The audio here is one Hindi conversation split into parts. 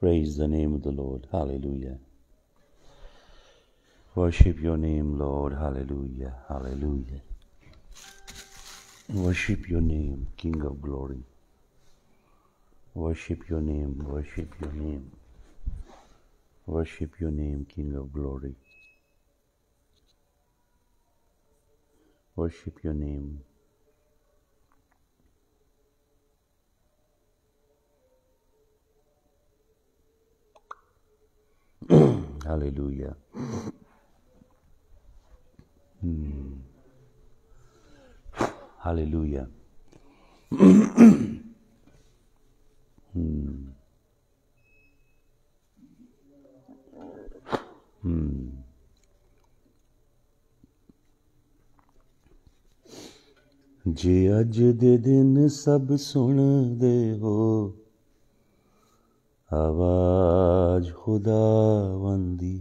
Praise the name of the Lord. Hallelujah. Worship your name, Lord. Hallelujah. Hallelujah. Worship your name, King of glory. Worship your name. Worship your name. Worship your name, King of glory. Worship your name. Hallelujah. Hmm. Hallelujah. hmm. Hmm. जे अज दे दिन सब सुन दे हो आवाज खुदावंदी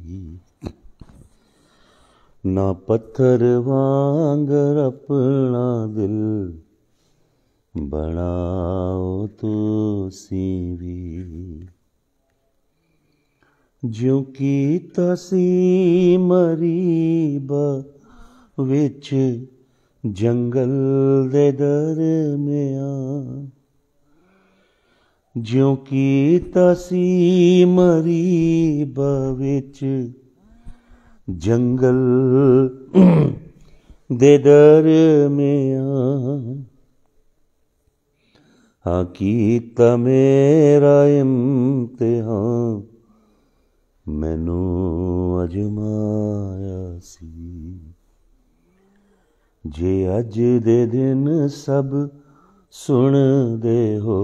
ना पत्थर वांगर अपना दिल बनाओ तो सीवी ज्यों की तसी मरीब विच जंगल दे दर दरमियां ਜਿਉਂ ਕੀ ਤਸੀ ਮਰੀ ਵਿੱਚ ਜੰਗਲ ਦੇ ਦਰਮਿਆਨ ਹਕੀਕਤ ਮੇਰਾ ਇਮਤਿਹਾਨ ਮੈਨੂੰ ਅਜਮਾਇਆ ਸੀ ਜੇ ਅੱਜ ਦੇ ਦਿਨ ਸਭ ਸੁਣਦੇ ਹੋ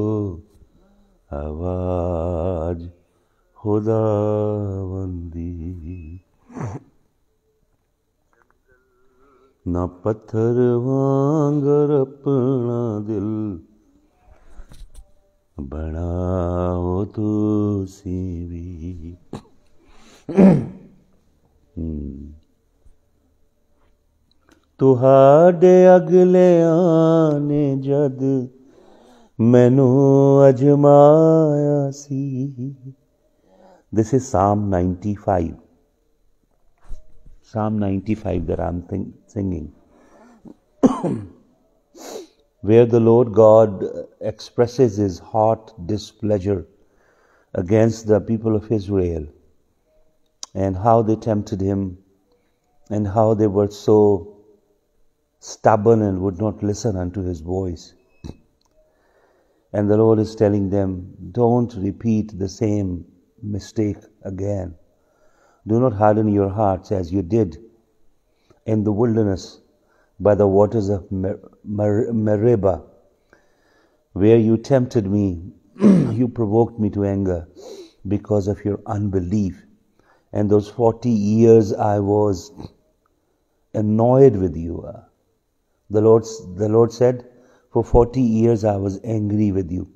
ਆਵਾਜ਼ ਖੁਦਾਵੰਦੀ ਨਾ ਪੱਥਰ ਵਾਂਗ ਰਪਣਾ ਦਿਲ ਬਣਾਓ ਤੁਸੀਂ ਵੀ ਤੁਹਾਡੇ ਅਗਲੇ ਆਨੇ ਜਦ ਮੈਨੂੰ ਅਜਮਾਇਆ this is psalm 95 psalm 95 that i'm singing where the lord god expresses his hot displeasure against the people of israel and how they tempted him and how they were so stubborn and would not listen unto his voice and the Lord is telling them, don't repeat the same mistake again. Do not harden your hearts as you did in the wilderness by the waters of Mer- Mer- Meribah, where you tempted me, you provoked me to anger because of your unbelief. And those 40 years I was annoyed with you. Uh. The Lord, the Lord said, for 40 years I was angry with you.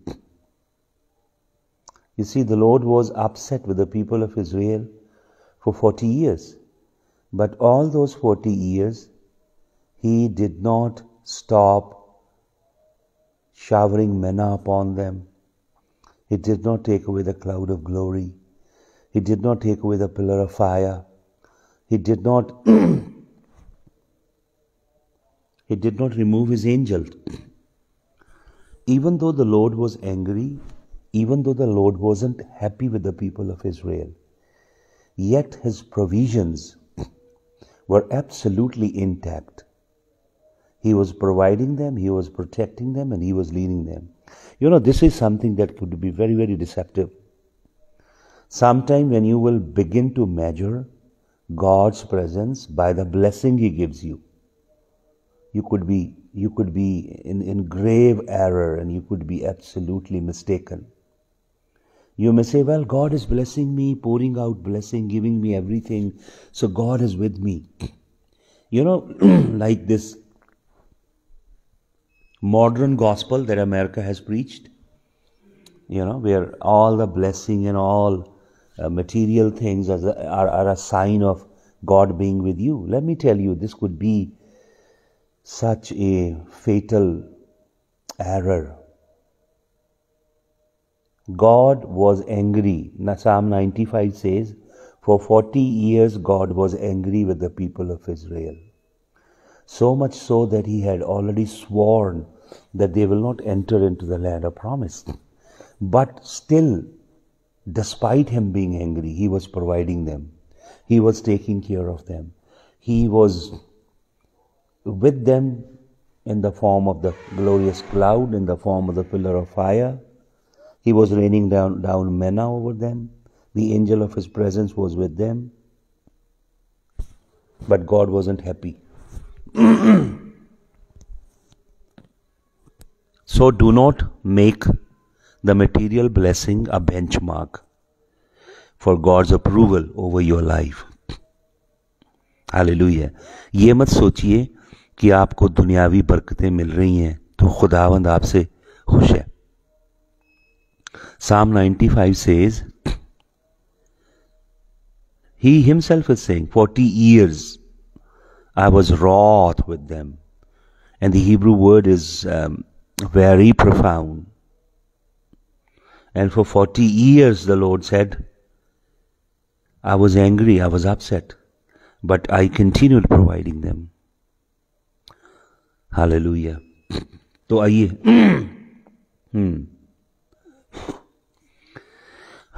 You see, the Lord was upset with the people of Israel for 40 years. But all those 40 years, He did not stop showering manna upon them. He did not take away the cloud of glory. He did not take away the pillar of fire. He did not. he did not remove his angel even though the Lord was angry, even though the Lord wasn't happy with the people of Israel, yet his provisions were absolutely intact. He was providing them, he was protecting them, and he was leading them. You know, this is something that could be very, very deceptive. Sometime when you will begin to measure God's presence by the blessing he gives you, you could be you could be in, in grave error and you could be absolutely mistaken. You may say, Well, God is blessing me, pouring out blessing, giving me everything, so God is with me. You know, like this modern gospel that America has preached, you know, where all the blessing and all uh, material things are, are, are a sign of God being with you. Let me tell you, this could be such a fatal error. God was angry. Psalm 95 says, For 40 years God was angry with the people of Israel. So much so that he had already sworn that they will not enter into the land of promise. But still, despite him being angry, he was providing them. He was taking care of them. He was with them in the form of the glorious cloud, in the form of the pillar of fire. He was raining down, down manna over them. The angel of his presence was with them. But God wasn't happy. so do not make the material blessing a benchmark for God's approval over your life. Hallelujah. Ye mat sochiye. कि आपको दुनियावी बरकतें मिल रही हैं तो खुदावंद आपसे खुश है Psalm 95 five says he himself is saying forty years I was wroth with them and the word is very profound and for forty years the Lord said I was angry I was upset but I continue providing them hallelujah तो आइए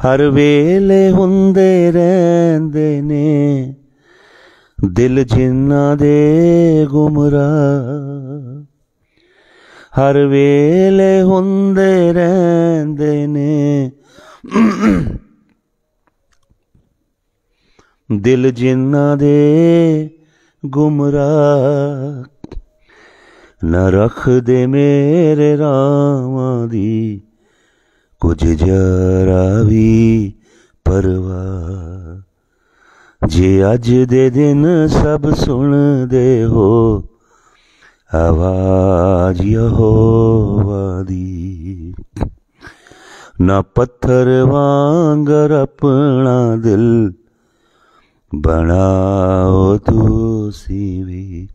ਹਰ ਵੇਲੇ ਹੁੰਦੇ ਰਹਿੰਦੇ ਨੇ ਦਿਲ ਜਿਨ੍ਹਾਂ ਦੇ ਗੁਮਰਾ ਹਰ ਵੇਲੇ ਹੁੰਦੇ ਰਹਿੰਦੇ ਨੇ ਦਿਲ ਜਿਨ੍ਹਾਂ ਦੇ ਗੁਮਰਾ ਨਾ ਰੱਖ ਦੇ ਮੇਰੇ ਰਾਵਾਂ ਦੀ ਕੁਝ ਜਰਾ ਵੀ ਪਰਵਾਹ ਜੇ ਅੱਜ ਦੇ ਦਿਨ ਸਭ ਸੁਣਦੇ ਹੋ ਆਵਾਜ਼ ਯਹੋਵਾ ਦੀ ਨਾ ਪੱਥਰ ਵਾਂਗ ਆਪਣਾ ਦਿਲ ਬਣਾਓ ਤੁਸੀਂ ਵੀ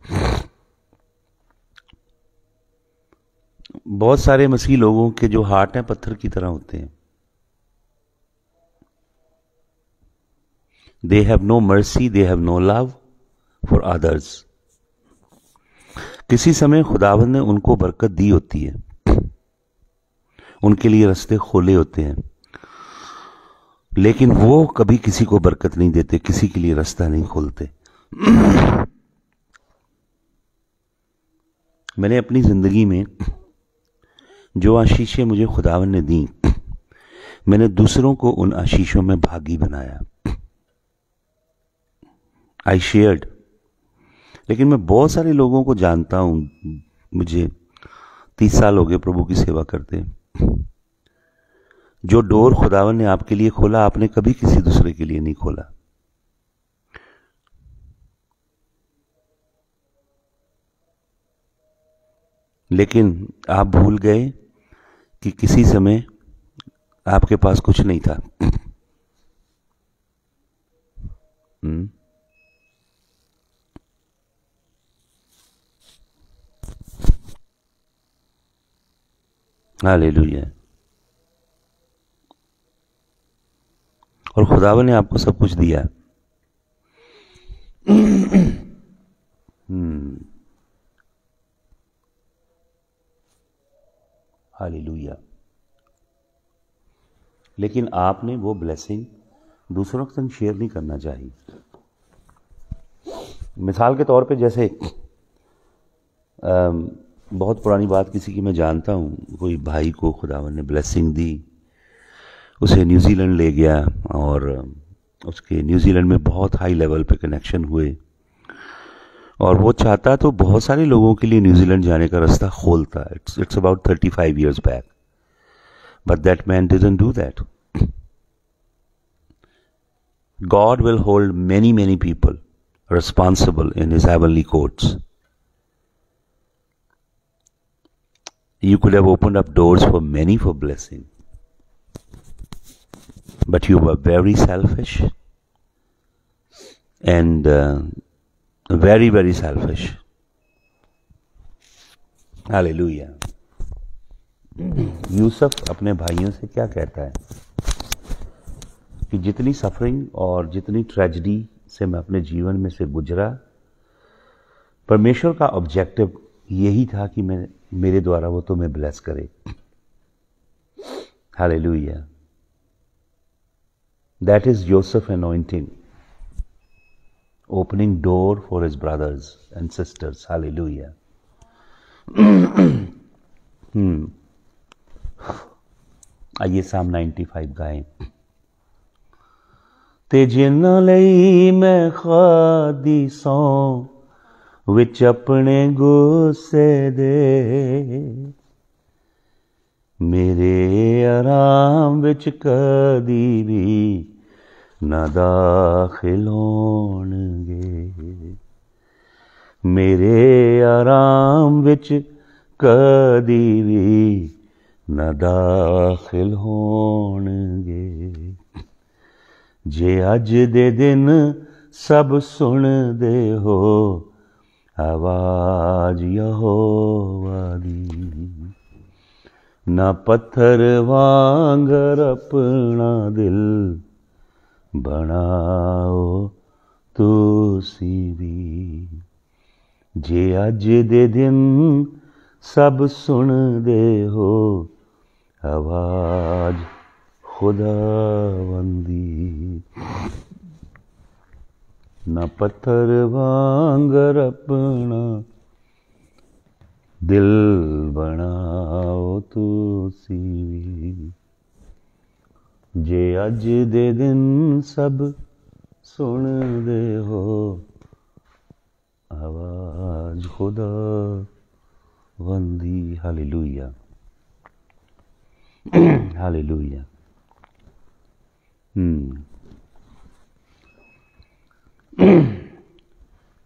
बहुत सारे मसीह लोगों के जो हार्ट हैं पत्थर की तरह होते हैं they have no mercy they have no love for others किसी समय खुदावन ने उनको बरकत दी होती है उनके लिए रास्ते खोले होते हैं लेकिन वो कभी किसी को बरकत नहीं देते किसी के लिए रास्ता नहीं खोलते मैंने अपनी जिंदगी में जो आशीषें मुझे खुदावन ने दी मैंने दूसरों को उन आशीषों में भागी बनाया आई शेयर्ड लेकिन मैं बहुत सारे लोगों को जानता हूं मुझे तीस साल हो गए प्रभु की सेवा करते जो डोर खुदावन ने आपके लिए खोला आपने कभी किसी दूसरे के लिए नहीं खोला लेकिन आप भूल गए कि किसी समय आपके पास कुछ नहीं था ले हम्म। हालेलुया और खुदावन ने आपको सब कुछ दिया हम्म हालेलुया लेकिन आपने वो ब्लेसिंग दूसरों के संग शेयर नहीं करना चाहिए मिसाल के तौर पे जैसे आ, बहुत पुरानी बात किसी की मैं जानता हूँ कोई भाई को खुदावन ने ब्लेसिंग दी उसे न्यूजीलैंड ले गया और उसके न्यूजीलैंड में बहुत हाई लेवल पे कनेक्शन हुए और वो चाहता तो बहुत सारे लोगों के लिए न्यूजीलैंड जाने का रास्ता खोलता it's it's about thirty five years back but that man do that God will hold many, many people responsible in His heavenly courts. You could have opened up doors for many for blessing, but you were very selfish and uh, very, very selfish. Hallelujah Yusuf अपने भाइयों से क्या कहता है कि जितनी सफरिंग और जितनी ट्रेजडी से मैं अपने जीवन में से गुजरा परमेश्वर का ऑब्जेक्टिव यही था कि मैं मेरे द्वारा वो तुम्हें ब्लेस करे hallelujah that is Yosef anointing opening door for his brothers and sisters. Hallelujah. hmm. आइए साम 95 गाएं ਤੇ ਜਿਨ ਲਈ ਮੈਂ ਖਾਦੀ ਸੌ ਵਿੱਚ ਆਪਣੇ ਗੁੱਸੇ ਦੇ ਮੇਰੇ ਆਰਾਮ ਵਿੱਚ ਕਦੀ ਵੀ ਨਾ ਦਾਖਲ ਹੋਣਗੇ ਮੇਰੇ ਆਰਾਮ ਵਿੱਚ ਕਦੀ ਵੀ ਨਾ ਦਾਖਲ ਹੋਣਗੇ ਜੇ ਅੱਜ ਦੇ ਦਿਨ ਸਭ ਸੁਣਦੇ ਹੋ ਆਵਾਜ਼ ਯਹੋਵਾ ਦੀ ਨਾ ਪੱਥਰ ਵਾਂਗ ਰਪਣਾ ਦਿਲ ਬਣਾਓ ਤੁਸੀਂ ਵੀ ਜੇ ਅੱਜ ਦੇ ਦਿਨ ਸਭ ਸੁਣਦੇ ਹੋ ਆਵਾਜ਼ ਖੁਦਾਵੰਦੀ ਨਾ ਪੱਥਰ ਵਾਂਗ ਰਪਣਾ ਦਿਲ ਬਣਾਓ ਤੁਸੀਂ ਵੀ जे ਜੇ ਅੱਜ ਦੇ ਦਿਨ ਸਭ ਸੁਣਦੇ ਹੋ ਆਵਾਜ਼ हाली ਵੰਦੀ हाली हालेलुया हम्म।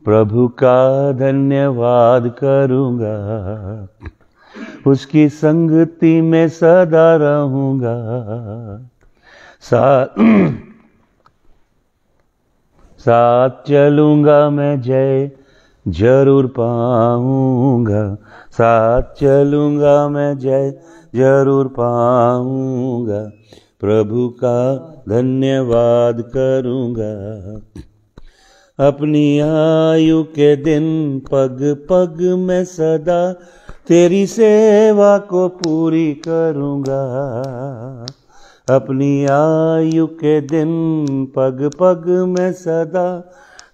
प्रभु का धन्यवाद करूंगा उसकी संगति में सदा रहूंगा साथ चलूँगा मैं जय जरूर पाऊँगा साथ चलूँगा मैं जय जरूर पाऊँगा प्रभु का धन्यवाद करूँगा अपनी आयु के दिन पग पग में सदा तेरी सेवा को पूरी करूँगा अपनी आयु के दिन पग पग में सदा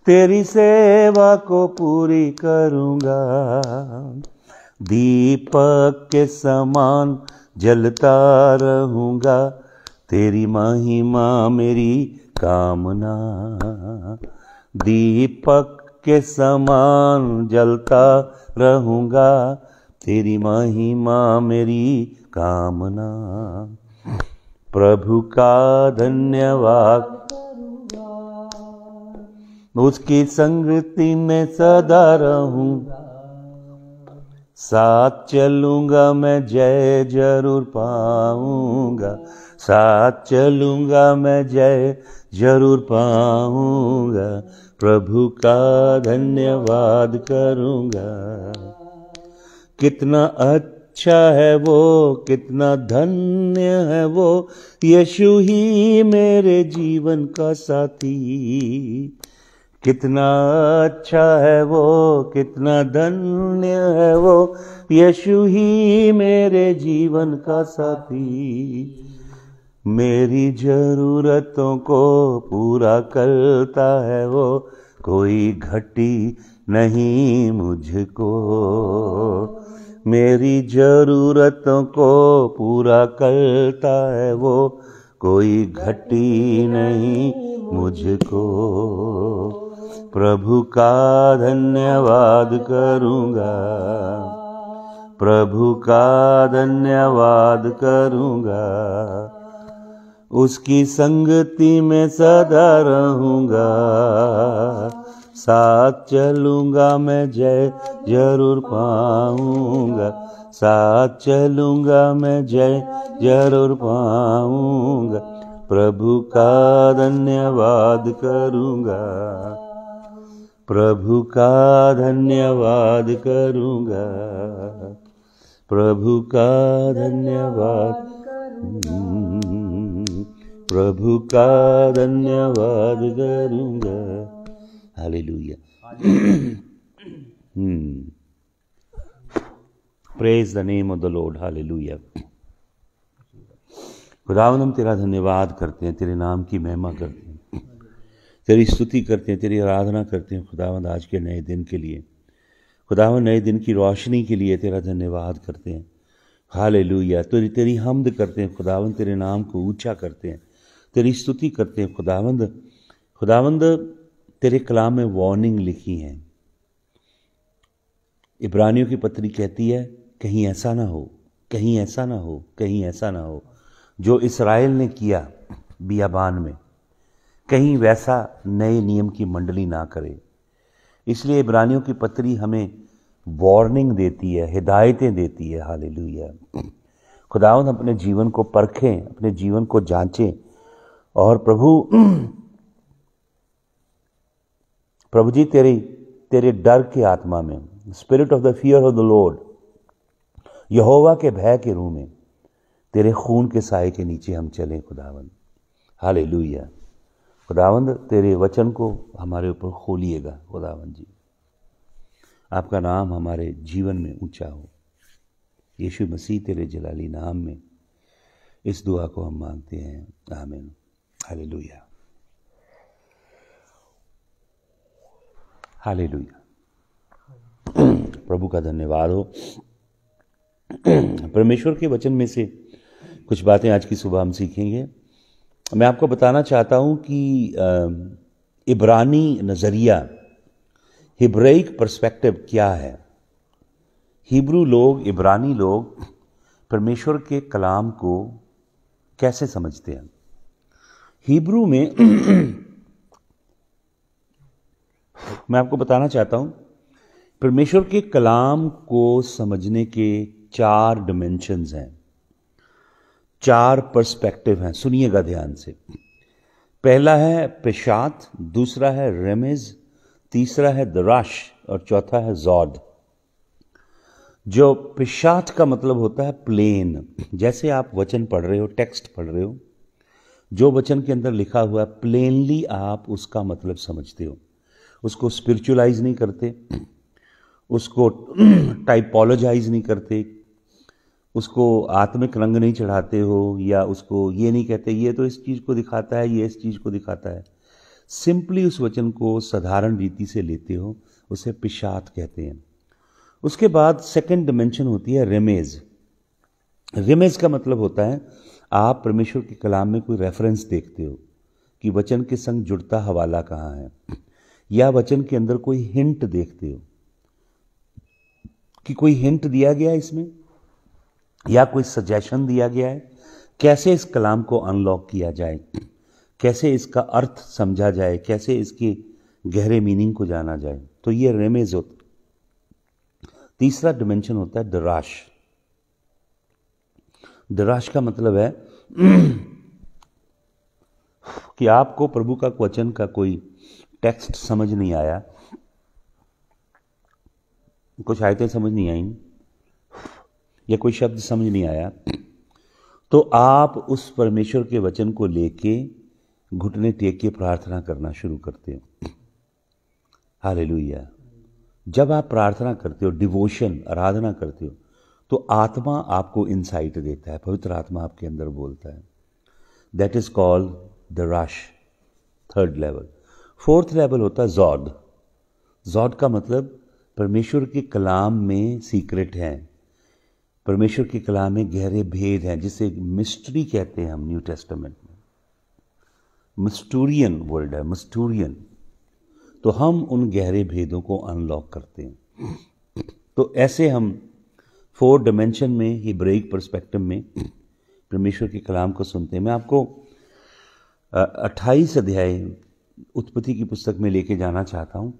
तेरी सेवा को पूरी करूँगा दीपक के समान जलता रहूँगा तेरी महिमा मेरी कामना दीपक के समान जलता रहूँगा तेरी महिमा मेरी कामना प्रभु का धन्यवाद उसकी संगति में सदा रहूं साथ चलूंगा मैं जय जरूर पाऊंगा साथ चलूंगा मैं जय जरूर पाऊंगा प्रभु का धन्यवाद करूंगा कितना अच्छा अच्छा है वो कितना धन्य है वो यशु ही मेरे जीवन का साथी कितना अच्छा है वो कितना धन्य है वो यशु ही मेरे जीवन का साथी मेरी जरूरतों को पूरा करता है वो कोई घटी नहीं मुझको मेरी ज़रूरतों को पूरा करता है वो कोई घटी नहीं मुझको प्रभु का धन्यवाद करूँगा प्रभु का धन्यवाद करूँगा उसकी संगति में सदा रहूँगा साथ चलूँगा मैं जय जरूर पाऊँगा साथ चलूँगा मैं जय जरूर पाऊँगा प्रभु का धन्यवाद करूँगा प्रभु का धन्यवाद करूँगा प्रभु का धन्यवाद प्रभु का धन्यवाद करूँगा Hallelujah. Praise the name of the Lord hallelujah खुदावन हम तेरा धन्यवाद करते हैं तेरे नाम की महिमा करते हैं तेरी स्तुति करते हैं तेरी आराधना करते हैं खुदावंद आज के नए दिन के लिए खुदावन नए दिन की रोशनी के लिए तेरा धन्यवाद करते हैं हाले लुया तेरी तेरी हमद करते हैं खुदावंद तेरे नाम को ऊंचा करते हैं तेरी स्तुति करते हैं खुदावंद खुदावंद तेरे कलाम में वार्निंग लिखी हैं इब्रानियों की पत्री कहती है कहीं ऐसा ना हो कहीं ऐसा ना हो कहीं ऐसा ना हो जो इसराइल ने किया बियाबान में कहीं वैसा नए नियम की मंडली ना करे इसलिए इब्रानियों की पत्री हमें वार्निंग देती है हिदायतें देती है हाल खुदावन अपने जीवन को परखें अपने जीवन को जांचें और प्रभु प्रभु जी तेरी तेरे डर की आत्मा में spirit of the fear of the Lord यहोवा के भय के रूह में तेरे खून के साय के नीचे हम चलें खुदावंद हाले लुया खुदावंद तेरे वचन को हमारे ऊपर खोलिएगा खुदावंद जी आपका नाम हमारे जीवन में ऊंचा हो यीशु मसीह तेरे जलाली नाम में इस दुआ को हम मांगते हैं हाले हालेलुया हाले प्रभु का धन्यवाद हो परमेश्वर के वचन में से कुछ बातें आज की सुबह हम सीखेंगे मैं आपको बताना चाहता हूं कि इब्रानी नज़रिया हिब्रेक पर्सपेक्टिव क्या है हिब्रू लोग इब्रानी लोग परमेश्वर के कलाम को कैसे समझते हैं हिब्रू में मैं आपको बताना चाहता हूं परमेश्वर के कलाम को समझने के चार डिमेंशंस हैं चार पर्सपेक्टिव हैं सुनिएगा ध्यान से पहला है पेशात दूसरा है रेमेज तीसरा है दराश और चौथा है जॉड जो पिशात का मतलब होता है प्लेन जैसे आप वचन पढ़ रहे हो टेक्स्ट पढ़ रहे हो जो वचन के अंदर लिखा हुआ है प्लेनली आप उसका मतलब समझते हो उसको स्पिरिचुअलाइज नहीं करते उसको टाइपोलोजाइज नहीं करते उसको आत्मिक रंग नहीं चढ़ाते हो या उसको ये नहीं कहते ये तो इस चीज़ को दिखाता है ये इस चीज़ को दिखाता है सिंपली उस वचन को साधारण रीति से लेते हो उसे पिशात कहते हैं उसके बाद सेकेंड डिमेंशन होती है रेमेज रेमेज का मतलब होता है आप परमेश्वर के कलाम में कोई रेफरेंस देखते हो कि वचन के संग जुड़ता हवाला कहाँ है या वचन के अंदर कोई हिंट देखते हो कि कोई हिंट दिया गया है इसमें या कोई सजेशन दिया गया है कैसे इस कलाम को अनलॉक किया जाए कैसे इसका अर्थ समझा जाए कैसे इसकी गहरे मीनिंग को जाना जाए तो ये रेमेज होता तीसरा डिमेंशन होता है दराश दराश का मतलब है कि आपको प्रभु का वचन का कोई टेक्स्ट समझ नहीं आया कुछ आयतें समझ नहीं आई या कोई शब्द समझ नहीं आया तो आप उस परमेश्वर के वचन को लेके घुटने टेक के प्रार्थना करना शुरू करते हो हाल जब आप प्रार्थना करते हो डिवोशन आराधना करते हो तो आत्मा आपको इंसाइट देता है पवित्र आत्मा आपके अंदर बोलता है that is called the rush third level fourth level होता है जॉड जॉड का मतलब परमेश्वर के कलाम में सीक्रेट है परमेश्वर के कलाम में गहरे भेद हैं जिसे मिस्ट्री कहते हैं हम न्यू टेस्टामेंट में मस्टूरियन वर्ल्ड है मस्टूरियन तो हम उन गहरे भेदों को अनलॉक करते हैं तो ऐसे हम फोर डायमेंशन में ये ब्रेक परस्पेक्टिव में परमेश्वर के कलाम को सुनते हैं मैं आपको अट्ठाईस अध्याय उत्पत्ति की पुस्तक में लेके जाना चाहता हूँ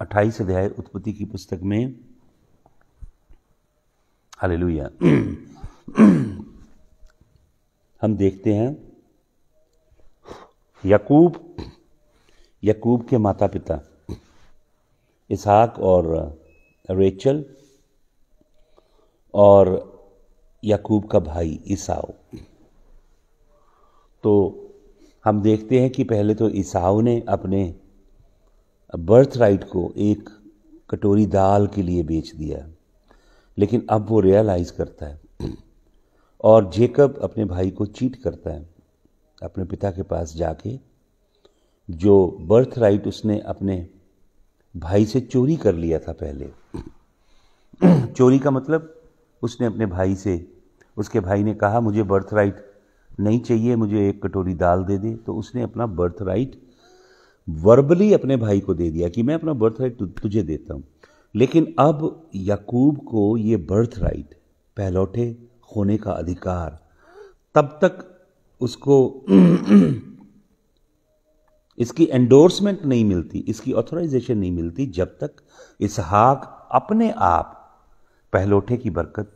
अट्ठाईस अध्याय उत्पत्ति की पुस्तक में हालेलुया हम देखते हैं यकूब यकूब के माता पिता इसहाक और रेचल और यकूब का भाई ईसाओ तो हम देखते हैं कि पहले तो ईसाऊ ने अपने बर्थ राइट को एक कटोरी दाल के लिए बेच दिया लेकिन अब वो रियलाइज़ करता है और जेकब अपने भाई को चीट करता है अपने पिता के पास जाके जो बर्थ राइट उसने अपने भाई से चोरी कर लिया था पहले चोरी का मतलब उसने अपने भाई से उसके भाई ने कहा मुझे बर्थ राइट नहीं चाहिए मुझे एक कटोरी दाल दे दे तो उसने अपना बर्थ राइट वर्बली अपने भाई को दे दिया कि मैं अपना बर्थ राइट तुझे देता हूँ लेकिन अब याकूब को ये बर्थ राइट पहलौठे होने का अधिकार तब तक उसको इसकी एंडोर्समेंट नहीं मिलती इसकी ऑथोराइजेशन नहीं मिलती जब तक इसहाक अपने आप पहलौठे की बरकत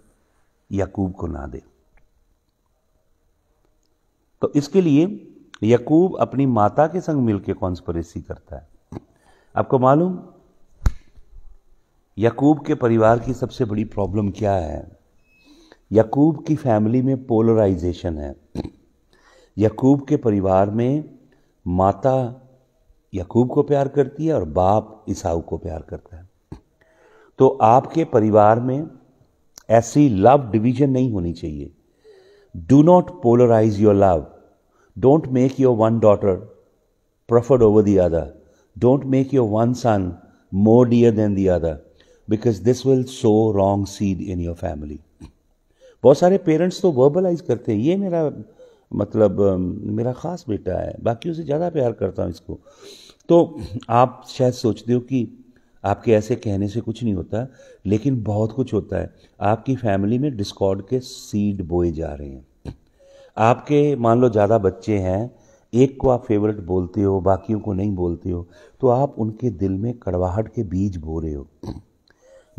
याकूब को ना दे तो इसके लिए यकूब अपनी माता के संग मिलकर कॉन्स्परेसी करता है आपको मालूम यकूब के परिवार की सबसे बड़ी प्रॉब्लम क्या है यकूब की फैमिली में पोलराइजेशन है यकूब के परिवार में माता यकूब को प्यार करती है और बाप ईसाऊ को प्यार करता है तो आपके परिवार में ऐसी लव डिवीजन नहीं होनी चाहिए do not polarise your love don't make your one daughter preferred over the other don't make your one son more dear than the other because this will sow wrong seed in your family बहुत सारे पेरेंट्स तो वर्बलाइज करते हैं ये मेरा मतलब मेरा खास बेटा है बाकी उसे ज़्यादा प्यार करता हूँ इसको तो आप शायद सोचते हो कि आपके ऐसे कहने से कुछ नहीं होता लेकिन बहुत कुछ होता है आपकी फैमिली में डिस्कॉर्ड के सीड बोए जा रहे हैं आपके मान लो ज़्यादा बच्चे हैं एक को आप फेवरेट बोलते हो बाकियों को नहीं बोलते हो तो आप उनके दिल में कड़वाहट के बीज बो रहे हो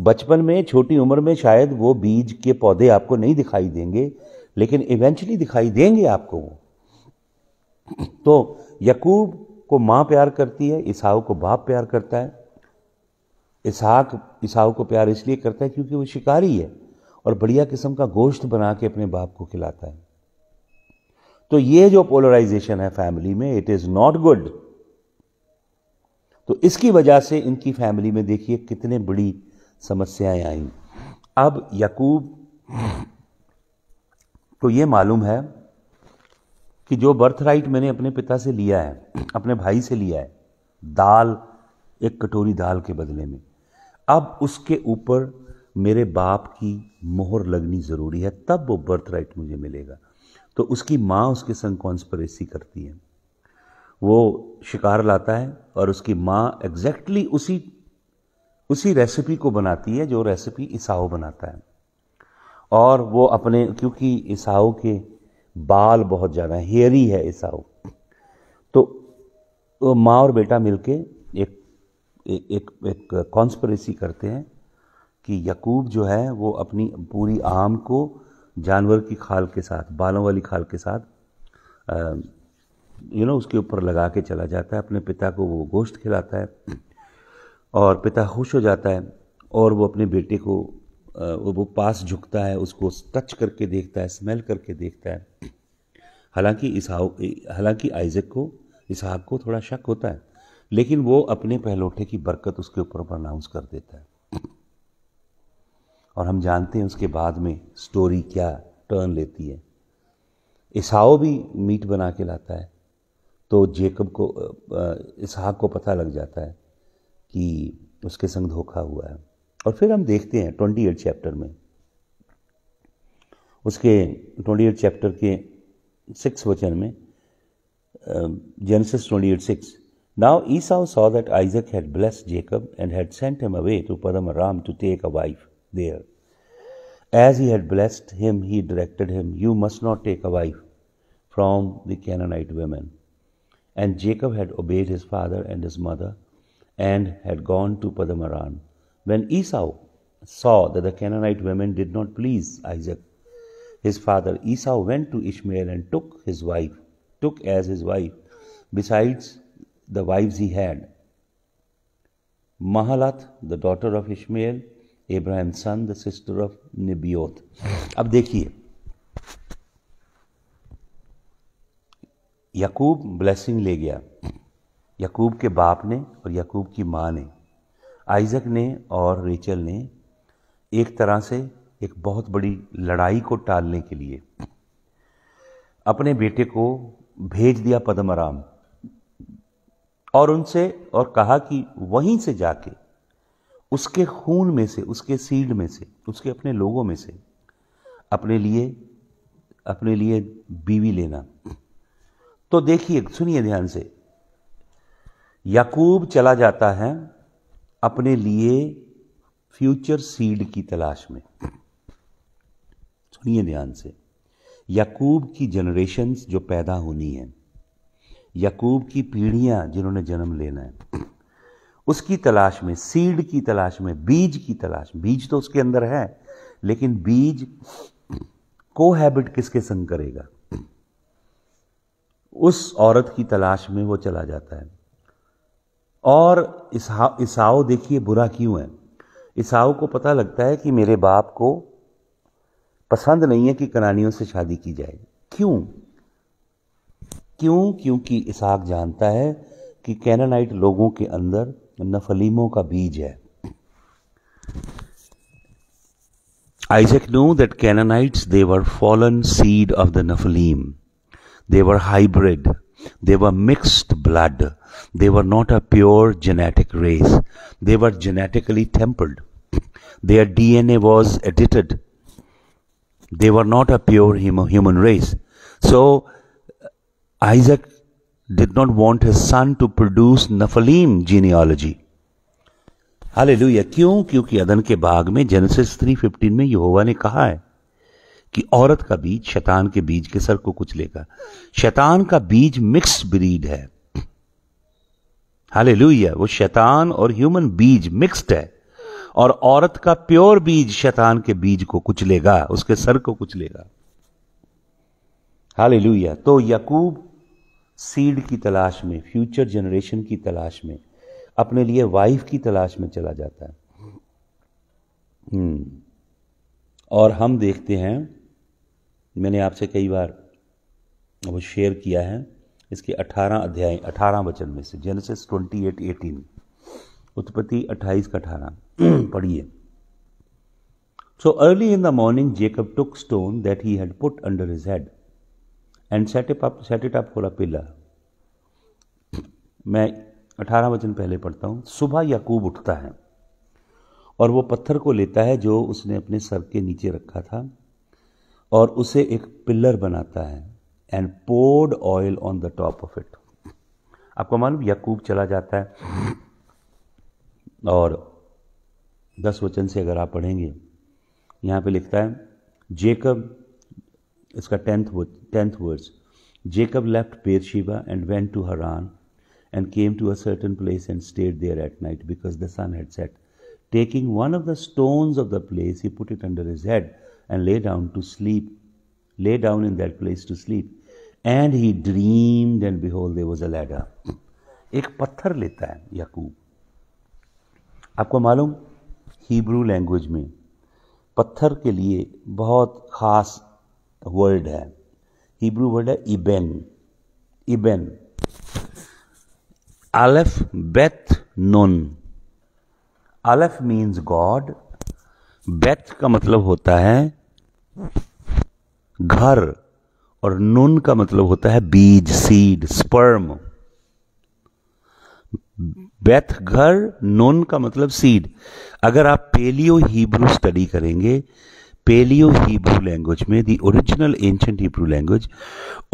बचपन में छोटी उम्र में शायद वो बीज के पौधे आपको नहीं दिखाई देंगे लेकिन इवेंचुअली दिखाई देंगे आपको वो तो यकूब को माँ प्यार करती है ईसाओ को बाप प्यार करता है इसहाक ईसाओ को प्यार इसलिए करता है क्योंकि वो शिकारी है और बढ़िया किस्म का गोश्त बना के अपने बाप को खिलाता है तो ये जो पोलराइजेशन है फैमिली में इट इज नॉट गुड तो इसकी वजह से इनकी फैमिली में देखिए कितने बड़ी समस्याएं आई अब यकूब को तो यह मालूम है कि जो बर्थ राइट मैंने अपने पिता से लिया है अपने भाई से लिया है दाल एक कटोरी दाल के बदले में अब उसके ऊपर मेरे बाप की मोहर लगनी ज़रूरी है तब वो बर्थ राइट मुझे मिलेगा तो उसकी माँ उसके संग कॉन्स्परेसी करती है वो शिकार लाता है और उसकी माँ एग्जैक्टली उसी उसी रेसिपी को बनाती है जो रेसिपी ईसाओ बनाता है और वो अपने क्योंकि ईसाओ के बाल बहुत ज़्यादा हेयरी है ईसाओ तो माँ और बेटा मिलके एक एक एक कॉन्स्परेसी करते हैं कि यकूब जो है वो अपनी पूरी आम को जानवर की खाल के साथ बालों वाली खाल के साथ यू नो उसके ऊपर लगा के चला जाता है अपने पिता को वो गोश्त खिलाता है और पिता खुश हो जाता है और वो अपने बेटे को वो पास झुकता है उसको टच करके देखता है स्मेल करके देखता है हालांकि इसहाक हालांकि आइजक को इसहाक को थोड़ा शक होता है लेकिन वो अपने पहलोठे की बरकत उसके ऊपर प्रनाउंस कर देता है और हम जानते हैं उसके बाद में स्टोरी क्या टर्न लेती है इसाओ भी मीट बना के लाता है तो जेकब को इसहाक को पता लग जाता है कि उसके संग धोखा हुआ है और फिर हम देखते हैं ट्वेंटी एट चैप्टर में उसके ट्वेंटी एट चैप्टर के सिक्स वचन में Genesis twenty eight six now Esau saw that Isaac had bless Jacob and had sent him away to Paddan Aram to take a wife there. As he had blessed him, he directed him, You must not take a wife from the Canaanite women. And Jacob had obeyed his father and his mother and had gone to Padamaran. When Esau saw that the Canaanite women did not please Isaac, his father Esau went to Ishmael and took his wife, took as his wife, besides the wives he had, Mahalath, the daughter of Ishmael, Abraham son the sister of Nebaioth अब देखिए यकूब ब्लेसिंग ले गया यकूब के बाप ने और यकूब की माँ ने आइजक ने और रेचल ने एक तरह से एक बहुत बड़ी लड़ाई को टालने के लिए अपने बेटे को भेज दिया पद्म और उनसे और कहा कि वहीं से जाके उसके खून में से उसके सीड में से उसके अपने लोगों में से अपने लिए अपने लिए बीवी लेना तो देखिए सुनिए ध्यान से याकूब चला जाता है अपने लिए फ्यूचर सीड की तलाश में सुनिए ध्यान से याकूब की जनरेशन जो पैदा होनी है याकूब की पीढ़ियां जिन्होंने जन्म लेना है उसकी तलाश में सीड की तलाश में बीज की तलाश बीज तो उसके अंदर है लेकिन बीज को हैबिट किसके संग करेगा उस औरत की तलाश में वो चला जाता है और इसा देखिए बुरा क्यों है ईसाओ को पता लगता है कि मेरे बाप को पसंद नहीं है कि कनानियों से शादी की जाए क्यों क्यों क्योंकि इसाक जानता है कि कैनानाइट लोगों के अंदर नफलीमों का बीज है Isaac knew that Canaanites, they were fallen seed of the Nephilim. They were hybrid. They were mixed blood. They were not a pure genetic race. They were genetically tempered. Their DNA was edited. They were not a pure human race. So Isaac did not want his son to produce Nephilim genealogy. Hallelujah क्यों क्योंकि अदन के बाग में जेनेसिस 3:15 में यहोवा ने कहा है कि औरत का बीज शैतान के बीज के सर को कुछ लेगा शैतान का बीज मिक्स ब्रीड है हालेलुया वो शैतान और ह्यूमन बीज मिक्स्ड है और औरत का प्योर बीज शैतान के बीज को कुचलेगा उसके सर को कुचलेगा हालेलुया तो यकूब सीड की तलाश में फ्यूचर जनरेशन की तलाश में अपने लिए वाइफ की तलाश में चला जाता है हम्म। और हम देखते हैं मैंने आपसे कई बार वो शेयर किया है इसके 18 अध्याय 18 वचन में से जेनेसिस 28 18 उत्पत्ति 28 का 18 पढ़िए so early in the morning Jacob took stone that he had put under his head and set it up set it up for a pillar मैं अठारह वचन पहले पढ़ता हूँ सुबह याकूब उठता है और वो पत्थर को लेता है जो उसने अपने सर के नीचे रखा था और उसे एक पिलर बनाता है and poured oil on the top of it आपको मालूम याकूब चला जाता है और दस वचन से अगर आप पढ़ेंगे यहाँ पे लिखता है जेकब इसका tenth Tenth verse Jacob left Beersheba and went to Haran and came to a certain place and stayed there at night because the sun had set. Taking one of the stones of the place, he put it under his head and lay down to sleep, lay down in that place to sleep. And he dreamed, and behold, there was a ladder. एक पत्थर लेता है यकूब आपको मालूम हीब्रू लैंग्वेज में पत्थर के लिए बहुत ख़ास वर्ड है हिब्रू वर्ड है इबेन इबेन aleph beth nun aleph means God beth का मतलब होता है घर और नून का मतलब होता है बीज सीड स्पर्म बेथ घर नोन का मतलब सीड अगर आप पेलियो हिब्रू स्टडी करेंगे पेलियो हिब्रू लैंग्वेज में the original ancient Hebrew language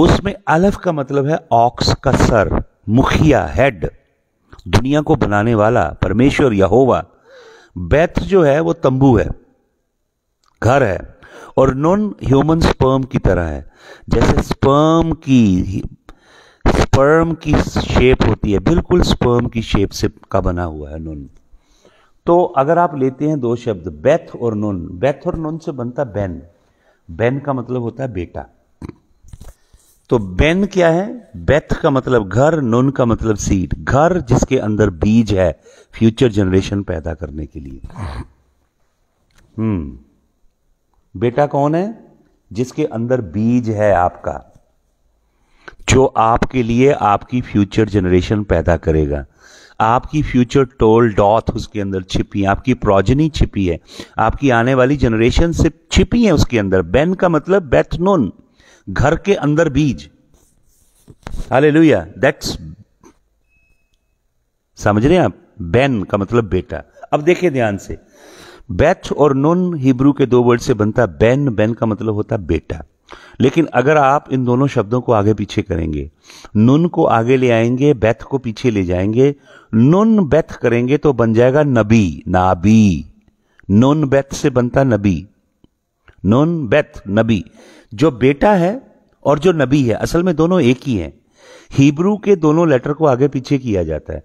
उसमें अलफ का मतलब है ऑक्स का सर मुखिया हेड दुनिया को बनाने वाला परमेश्वर यहोवा बैथ जो है वो तंबू है घर है और नॉन ह्यूमन स्पर्म की तरह है जैसे स्पर्म की स्पर्म की शेप होती है बिल्कुल स्पर्म की शेप से का बना हुआ है नॉन तो अगर आप लेते हैं दो शब्द बैथ और नून बैथ और नून से बनता बैन बैन का मतलब होता है बेटा तो बैन क्या है बैथ का मतलब घर नून का मतलब सीड घर जिसके अंदर बीज है फ्यूचर जनरेशन पैदा करने के लिए हम्म बेटा कौन है जिसके अंदर बीज है आपका जो आपके लिए आपकी फ्यूचर जनरेशन पैदा करेगा आपकी फ्यूचर टोल डॉथ उसके अंदर छिपी है आपकी प्रोजनी छिपी है आपकी आने वाली जनरेशन से छिपी है उसके अंदर बैन का मतलब बेथनोन घर के अंदर बीज हाले लुया दैट्स समझ रहे हैं आप बेन का मतलब बेटा अब देखिए ध्यान से बैथ और नोन हिब्रू के दो वर्ड से बनता बैन बैन का मतलब होता बेटा लेकिन अगर आप इन दोनों शब्दों को आगे पीछे करेंगे नुन को आगे ले आएंगे बैथ को पीछे ले जाएंगे नुन बैथ करेंगे तो बन जाएगा नबी नाबी नुन बैथ से बनता नबी नुन बैथ नबी जो बेटा है और जो नबी है असल में दोनों एक ही हैं हीब्रू के दोनों लेटर को आगे पीछे किया जाता है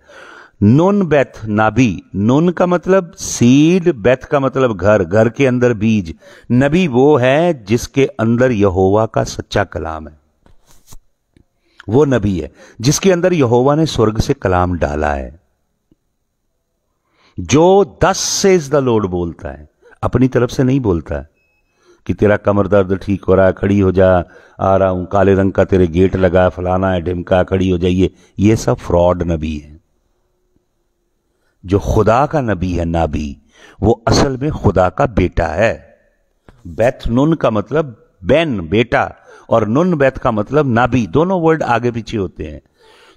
नून बैथ नाभी नून का मतलब सीड बैथ का मतलब घर घर के अंदर बीज नबी वो है जिसके अंदर यहोवा का सच्चा कलाम है वो नबी है जिसके अंदर यहोवा ने स्वर्ग से कलाम डाला है जो दस से इज द लोड बोलता है अपनी तरफ से नहीं बोलता है कि तेरा कमर दर्द ठीक हो रहा है खड़ी हो जा आ रहा हूं काले रंग का तेरे गेट लगा फलाना है ढिमका खड़ी हो जाइए ये सब फ्रॉड नबी है जो खुदा का नबी है नाबी वो असल में खुदा का बेटा है बैथ नुन का मतलब बैन बेटा और नुन बैथ का मतलब नाबी दोनों वर्ड आगे पीछे होते हैं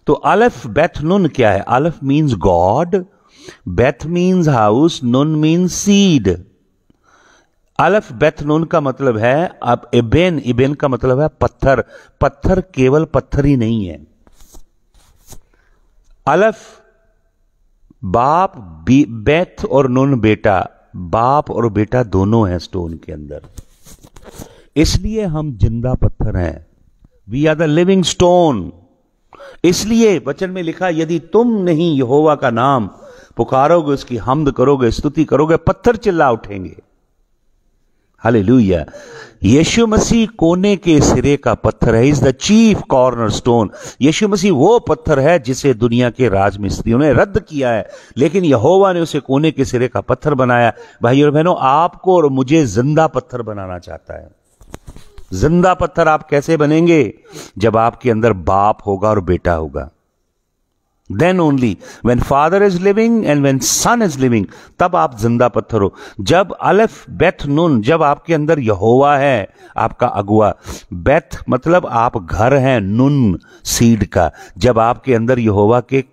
तो अलफ बैथ नुन क्या है aleph means God beth means house nun means seed aleph beth nun का मतलब है अब इबेन इबेन का मतलब है पत्थर पत्थर केवल पत्थर ही नहीं है अलफ बाप बेथ और नून बेटा बाप और बेटा दोनों हैं स्टोन के अंदर इसलिए हम जिंदा पत्थर हैं we are the living stone इसलिए वचन में लिखा यदि तुम नहीं यहोवा का नाम पुकारोगे उसकी हमद करोगे स्तुति करोगे पत्थर चिल्ला उठेंगे हाले यीशु मसीह कोने के सिरे का पत्थर है is the chief corner stone यशु मसीह वो पत्थर है जिसे दुनिया के राजमिस्त्रियों ने रद्द किया है लेकिन यहोवा ने उसे कोने के सिरे का पत्थर बनाया भाई और बहनों आपको और मुझे जिंदा पत्थर बनाना चाहता है जिंदा पत्थर आप कैसे बनेंगे जब आपके अंदर बाप होगा और बेटा होगा then only when father is living and when son is living तब आप जिंदा पत्थर हो जब अलफ बेथ नून जब आपके अंदर यहोवा है आपका अगुआ बेथ मतलब आप घर हैं नून सीड का जब आपके अंदर यहोवा के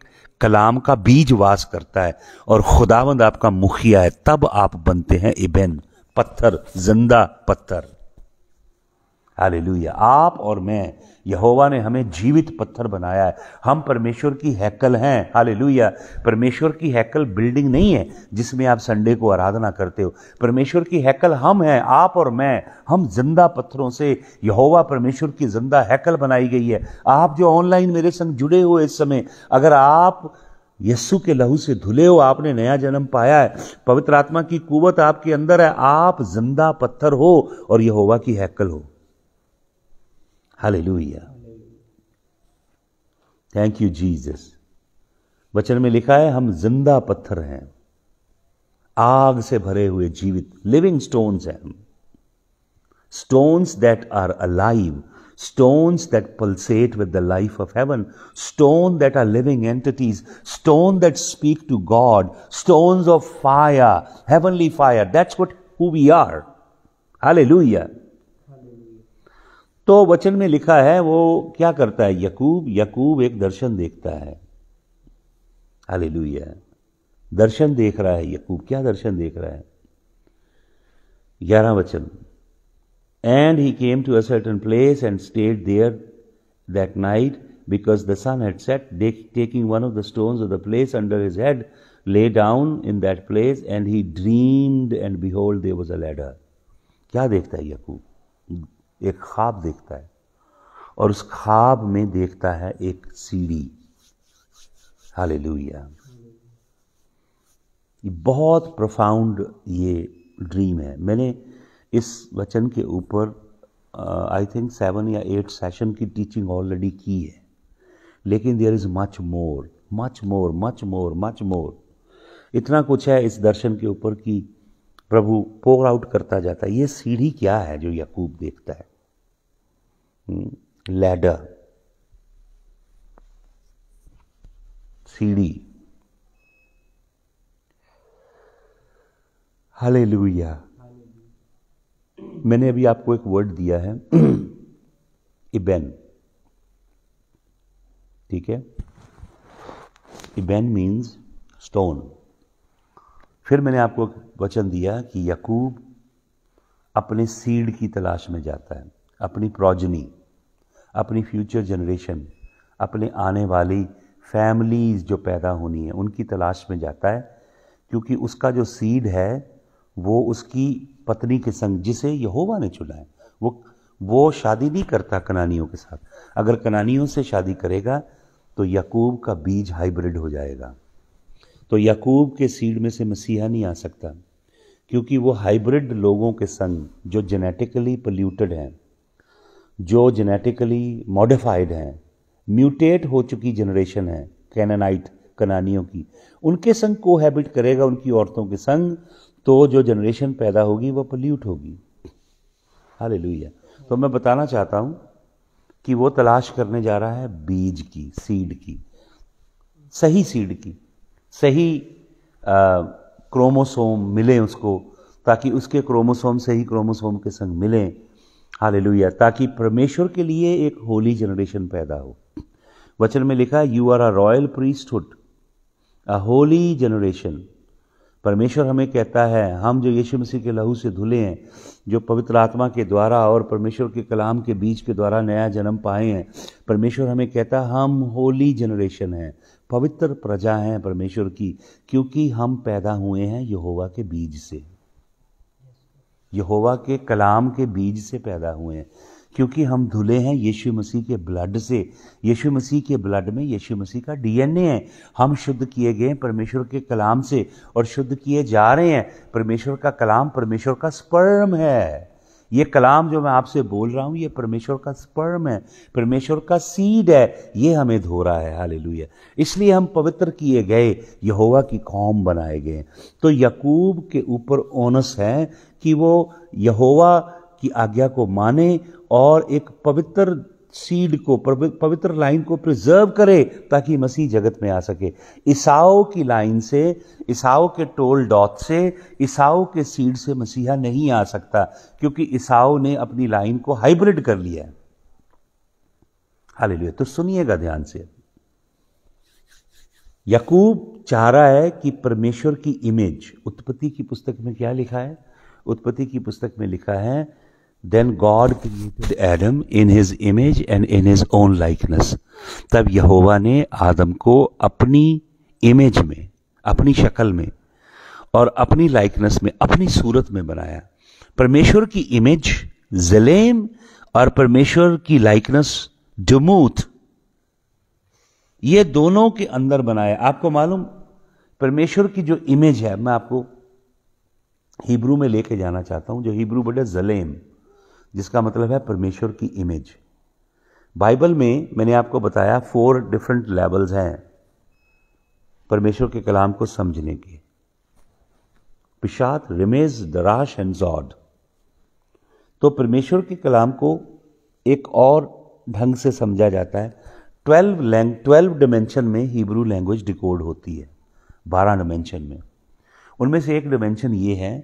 कलाम का बीज वास करता है और खुदावंद आपका मुखिया है तब आप बनते हैं इबेन पत्थर जिंदा पत्थर हालेलुया आप और मैं यहोवा ने हमें जीवित पत्थर बनाया है हम परमेश्वर की हैकल हैं हाले परमेश्वर की हैकल बिल्डिंग नहीं है जिसमें आप संडे को आराधना करते हो परमेश्वर की हैकल हम हैं आप और मैं हम जिंदा पत्थरों से यहोवा परमेश्वर की जिंदा हैकल बनाई गई है आप जो ऑनलाइन मेरे संग जुड़े हो इस समय अगर आप यस्सु के लहू से धुले हो आपने नया जन्म पाया है पवित्र आत्मा की कुवत आपके अंदर है आप जिंदा पत्थर हो और यहोवा की हैकल हो हालेलुया थैंक यू जीसस वचन में लिखा है हम जिंदा पत्थर हैं आग से भरे हुए जीवित लिविंग स्टोन्स हैं हम stones that are alive stones that pulsate with the life of heaven stone that are living entities stone that speak to God stones of fire heavenly fire that's what who we are hallelujah तो वचन में लिखा है वो क्या करता है यकूब यकूब एक दर्शन देखता है अले दर्शन देख रहा है यकूब क्या दर्शन देख रहा है ग्यारह वचन and he came to attain place and stayed there that night because the sun had set taking one of the stone of the place under his head lay down in that place and he dreamed and behold there was a ladder क्या देखता है यकूब एक ख्वाब देखता है और उस ख्वाब में देखता है एक सीढ़ी हाले बहुत प्रोफाउंड ये ड्रीम है मैंने इस वचन के ऊपर आई थिंक सेवन या एट सेशन की टीचिंग ऑलरेडी की है लेकिन there is much more much more much more much more इतना कुछ है इस दर्शन के ऊपर कि प्रभु पोर आउट करता जाता है ये सीढ़ी क्या है जो यकूब देखता है लैडर सीढ़ी लुया मैंने अभी आपको एक वर्ड दिया है इबेन ठीक है इबेन मीन्स स्टोन फिर मैंने आपको वचन दिया कि यकूब अपने सीड की तलाश में जाता है अपनी प्रोजनी अपनी फ्यूचर जनरेशन अपने आने वाली फैमिलीज़ जो पैदा होनी है उनकी तलाश में जाता है क्योंकि उसका जो सीड है वो उसकी पत्नी के संग जिसे यहोवा ने चुना है वो वो शादी नहीं करता कनानियों के साथ अगर कनानियों से शादी करेगा तो यकूब का बीज हाइब्रिड हो जाएगा तो यकूब के सीड में से मसीहा नहीं आ सकता क्योंकि वो हाइब्रिड लोगों के संग जो जेनेटिकली पोल्यूटेड हैं जो जेनेटिकली मॉडिफाइड हैं म्यूटेट हो चुकी जनरेशन है कैननाइट कनानियों की उनके संग कोहैबिट करेगा उनकी औरतों के संग तो जो जनरेशन पैदा होगी वो पल्यूट होगी हाल तो मैं बताना चाहता हूँ कि वो तलाश करने जा रहा है बीज की सीड की सही सीड की सही क्रोमोसोम मिले उसको ताकि उसके क्रोमोसोम से ही क्रोमोसोम के संग मिलें हालेलुया ताकि परमेश्वर के लिए एक होली जनरेशन पैदा हो वचन में लिखा you are a royal priesthood a holy generation परमेश्वर हमें कहता है हम जो यीशु मसीह के लहू से धुले हैं जो पवित्र आत्मा के द्वारा और परमेश्वर के कलाम के बीज के द्वारा नया जन्म पाए हैं परमेश्वर हमें कहता है हम होली जनरेशन हैं पवित्र प्रजा हैं परमेश्वर की क्योंकि हम पैदा हुए हैं यहोवा के बीज से यहोवा के कलाम के बीज से पैदा हुए हैं क्योंकि हम धुले हैं यीशु मसीह के ब्लड से यीशु मसीह के ब्लड में यीशु मसीह का डीएनए है हम शुद्ध किए गए हैं परमेश्वर के कलाम से और शुद्ध किए जा रहे हैं परमेश्वर का कलाम परमेश्वर का स्पर्म है ये कलाम जो मैं आपसे बोल रहा हूँ ये परमेश्वर का स्पर्म है परमेश्वर का सीड है ये हमें धो रहा है हालेलुया इसलिए हम पवित्र किए गए यहोवा की कौम बनाए गए तो यकूब के ऊपर ओनस है कि वो यहोवा की आज्ञा को माने और एक पवित्र सीड को पवित्र लाइन को प्रिजर्व करे ताकि मसीह जगत में आ सके ईसाओ की लाइन से ईसाओ के टोल डॉट से ईसाओ के सीड से मसीहा नहीं आ सकता क्योंकि ईसाओ ने अपनी लाइन को हाइब्रिड कर लिया है हाल तो सुनिएगा ध्यान से यकूब चाह रहा है कि परमेश्वर की इमेज उत्पत्ति की पुस्तक में क्या लिखा है उत्पत्ति की पुस्तक में लिखा है then God created Adam in his image and in his own likeness तब यहोवा ने आदम को अपनी इमेज में अपनी शक्ल में और अपनी लाइकनेस में अपनी सूरत में बनाया परमेश्वर की इमेज जलेम और परमेश्वर की लाइकनेस जमूथ ये दोनों के अंदर बनाया आपको मालूम परमेश्वर की जो इमेज है मैं आपको हिब्रू में लेके जाना चाहता हूं जो हिब्रू बड़े जलेम जिसका मतलब है परमेश्वर की इमेज बाइबल में मैंने आपको बताया फोर डिफरेंट लेवल्स हैं परमेश्वर के कलाम को समझने के पिशात रिमेज दराश एंड जॉड तो परमेश्वर के कलाम को एक और ढंग से समझा जाता है ट्वेल्व लैंग ट्वेल्व डिमेंशन में हिब्रू लैंग्वेज डिकोड होती है बारह डिमेंशन में उनमें से एक डिमेंशन ये है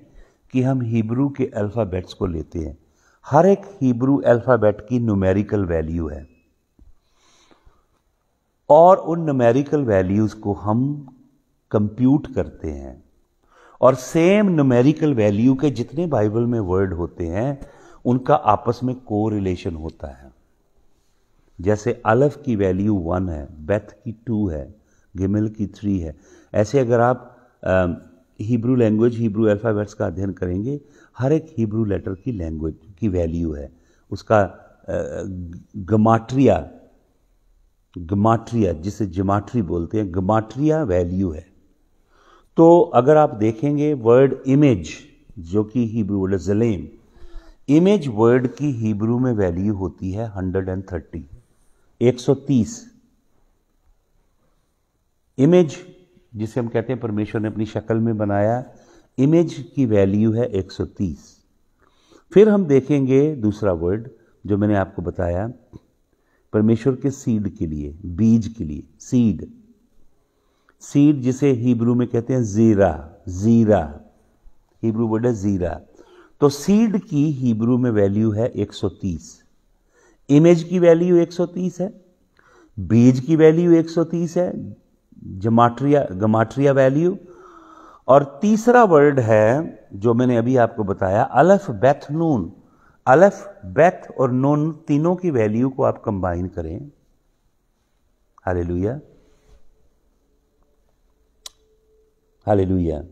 कि हम हिब्रू के अल्फ़ाबेट्स को लेते हैं हर एक हिब्रू अल्फ़ाबेट की न्यूमेरिकल वैल्यू है और उन न्यूमेरिकल वैल्यूज़ को हम कंप्यूट करते हैं और सेम न्यूमेरिकल वैल्यू के जितने बाइबल में वर्ड होते हैं उनका आपस में को रिलेशन होता है जैसे अलफ की वैल्यू वन है बेथ की टू है गिमिल की थ्री है ऐसे अगर आप हिब्रू लैंग्वेज हिब्रू अल्फ़ाबेट्स का अध्ययन करेंगे हर एक हिब्रू लेटर की लैंग्वेज की वैल्यू है उसका गमाट्रिया गमाट्रिया जिसे जमाट्री बोलते हैं गमाट्रिया वैल्यू है तो अगर आप देखेंगे वर्ड इमेज जो कि हिब्रू वर्ड जलेम इमेज वर्ड की हिब्रू में वैल्यू होती है 130 130 इमेज जिसे हम कहते हैं परमेश्वर ने अपनी शक्ल में बनाया इमेज की वैल्यू है 130 फिर हम देखेंगे दूसरा वर्ड जो मैंने आपको बताया परमेश्वर के सीड के लिए बीज के लिए सीड सीड जिसे हिब्रू में कहते हैं जीरा जीरा हिब्रू वर्ड है जीरा तो सीड की हिब्रू में वैल्यू है 130 इमेज की वैल्यू 130 है बीज की वैल्यू 130 है जमाट्रिया गमाट्रिया वैल्यू और तीसरा वर्ड है जो मैंने अभी आपको बताया अलफ बैथ नून अलफ बैथ और नून तीनों की वैल्यू को आप कंबाइन करें हालेलुया हालेलुया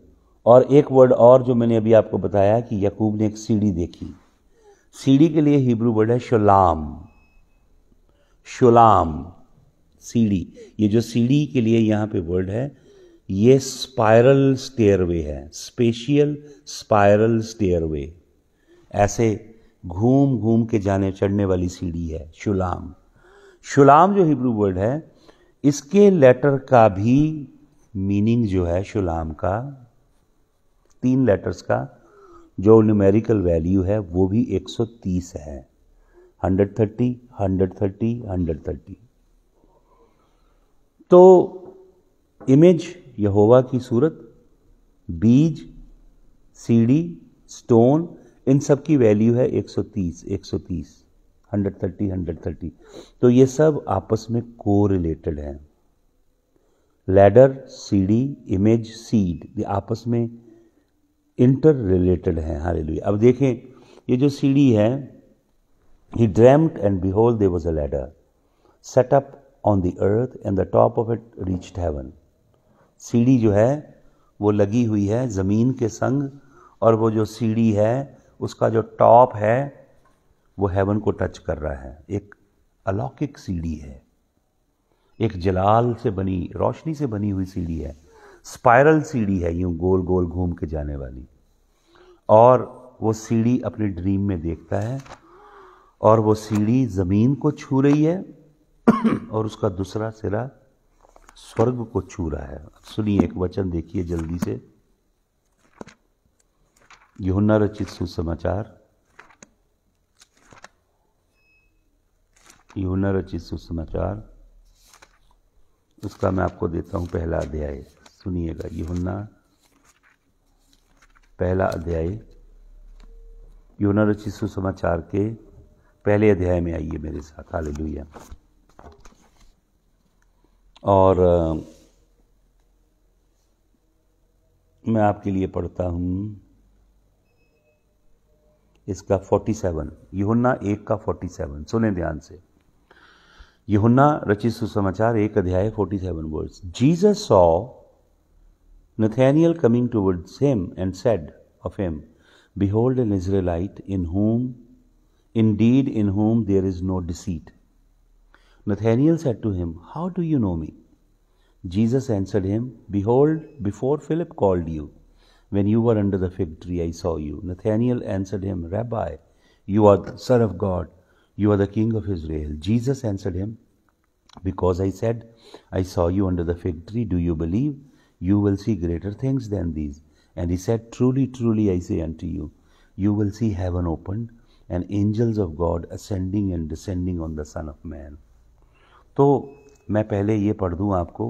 और एक वर्ड और जो मैंने अभी आपको बताया कि यकूब ने एक सीढ़ी देखी सीढ़ी के लिए हिब्रू वर्ड है शुलाम शुलाम सीढ़ी ये जो सीढ़ी के लिए यहां पे वर्ड है ये स्पायरल स्टेयरवे है स्पेशियल स्पायरल स्टेयरवे ऐसे घूम घूम के जाने चढ़ने वाली सीढ़ी है शुलाम शुलाम जो हिब्रू वर्ड है इसके लेटर का भी मीनिंग जो है शुलाम का तीन लेटर्स का जो न्यूमेरिकल वैल्यू है वो भी 130 है 130, 130, 130 तो इमेज यहोवा की सूरत बीज सीढ़ी स्टोन इन सब की वैल्यू है 130 130 130 130 तो ये सब आपस में को रिलेटेड हैं लैडर सीढ़ी इमेज सीड ये आपस में इंटर रिलेटेड हैं हालेलुया अब देखें ये जो सीढ़ी है he dreamed and behold there was a ladder set up on the earth and the top of it reached heaven सीढ़ी जो है वो लगी हुई है ज़मीन के संग और वो जो सीढ़ी है उसका जो टॉप है वो हेवन को टच कर रहा है एक अलौकिक सीढ़ी है एक जलाल से बनी रोशनी से बनी हुई सीढ़ी है स्पायरल सीढ़ी है यूँ गोल गोल घूम के जाने वाली और वो सीढ़ी अपने ड्रीम में देखता है और वो सीढ़ी ज़मीन को छू रही है और उसका दूसरा सिरा स्वर्ग को छू रहा है सुनिए एक वचन देखिए जल्दी से युना रचित सुसमाचार यहुन्ना रचित सुसमाचार उसका मैं आपको देता हूं पहला अध्याय सुनिएगा युना पहला अध्याय यहुन्ना रचित सुसमाचार के पहले अध्याय में आइए मेरे साथ आलिया और मैं आपके लिए पढ़ता हूं इसका फोर्टी सेवन यहुन्ना एक का फोर्टी सेवन सुने ध्यान से यहुन्ना रचित सुसमाचार एक अध्याय forty seven words Jesus saw Nathanael coming toward him and said of him behold an Israelite in whom indeed in whom there is no deceit Nathanael said to him, How do you know me? Jesus answered him, Behold, before Philip called you, when you were under the fig tree, I saw you. Nathanael answered him, Rabbi, you are the Son of God, you are the King of Israel. Jesus answered him, Because I said, I saw you under the fig tree, do you believe? You will see greater things than these. And he said, Truly, truly, I say unto you, you will see heaven opened, and angels of God ascending and descending on the Son of Man. तो मैं पहले ये पढ़ दूँ आपको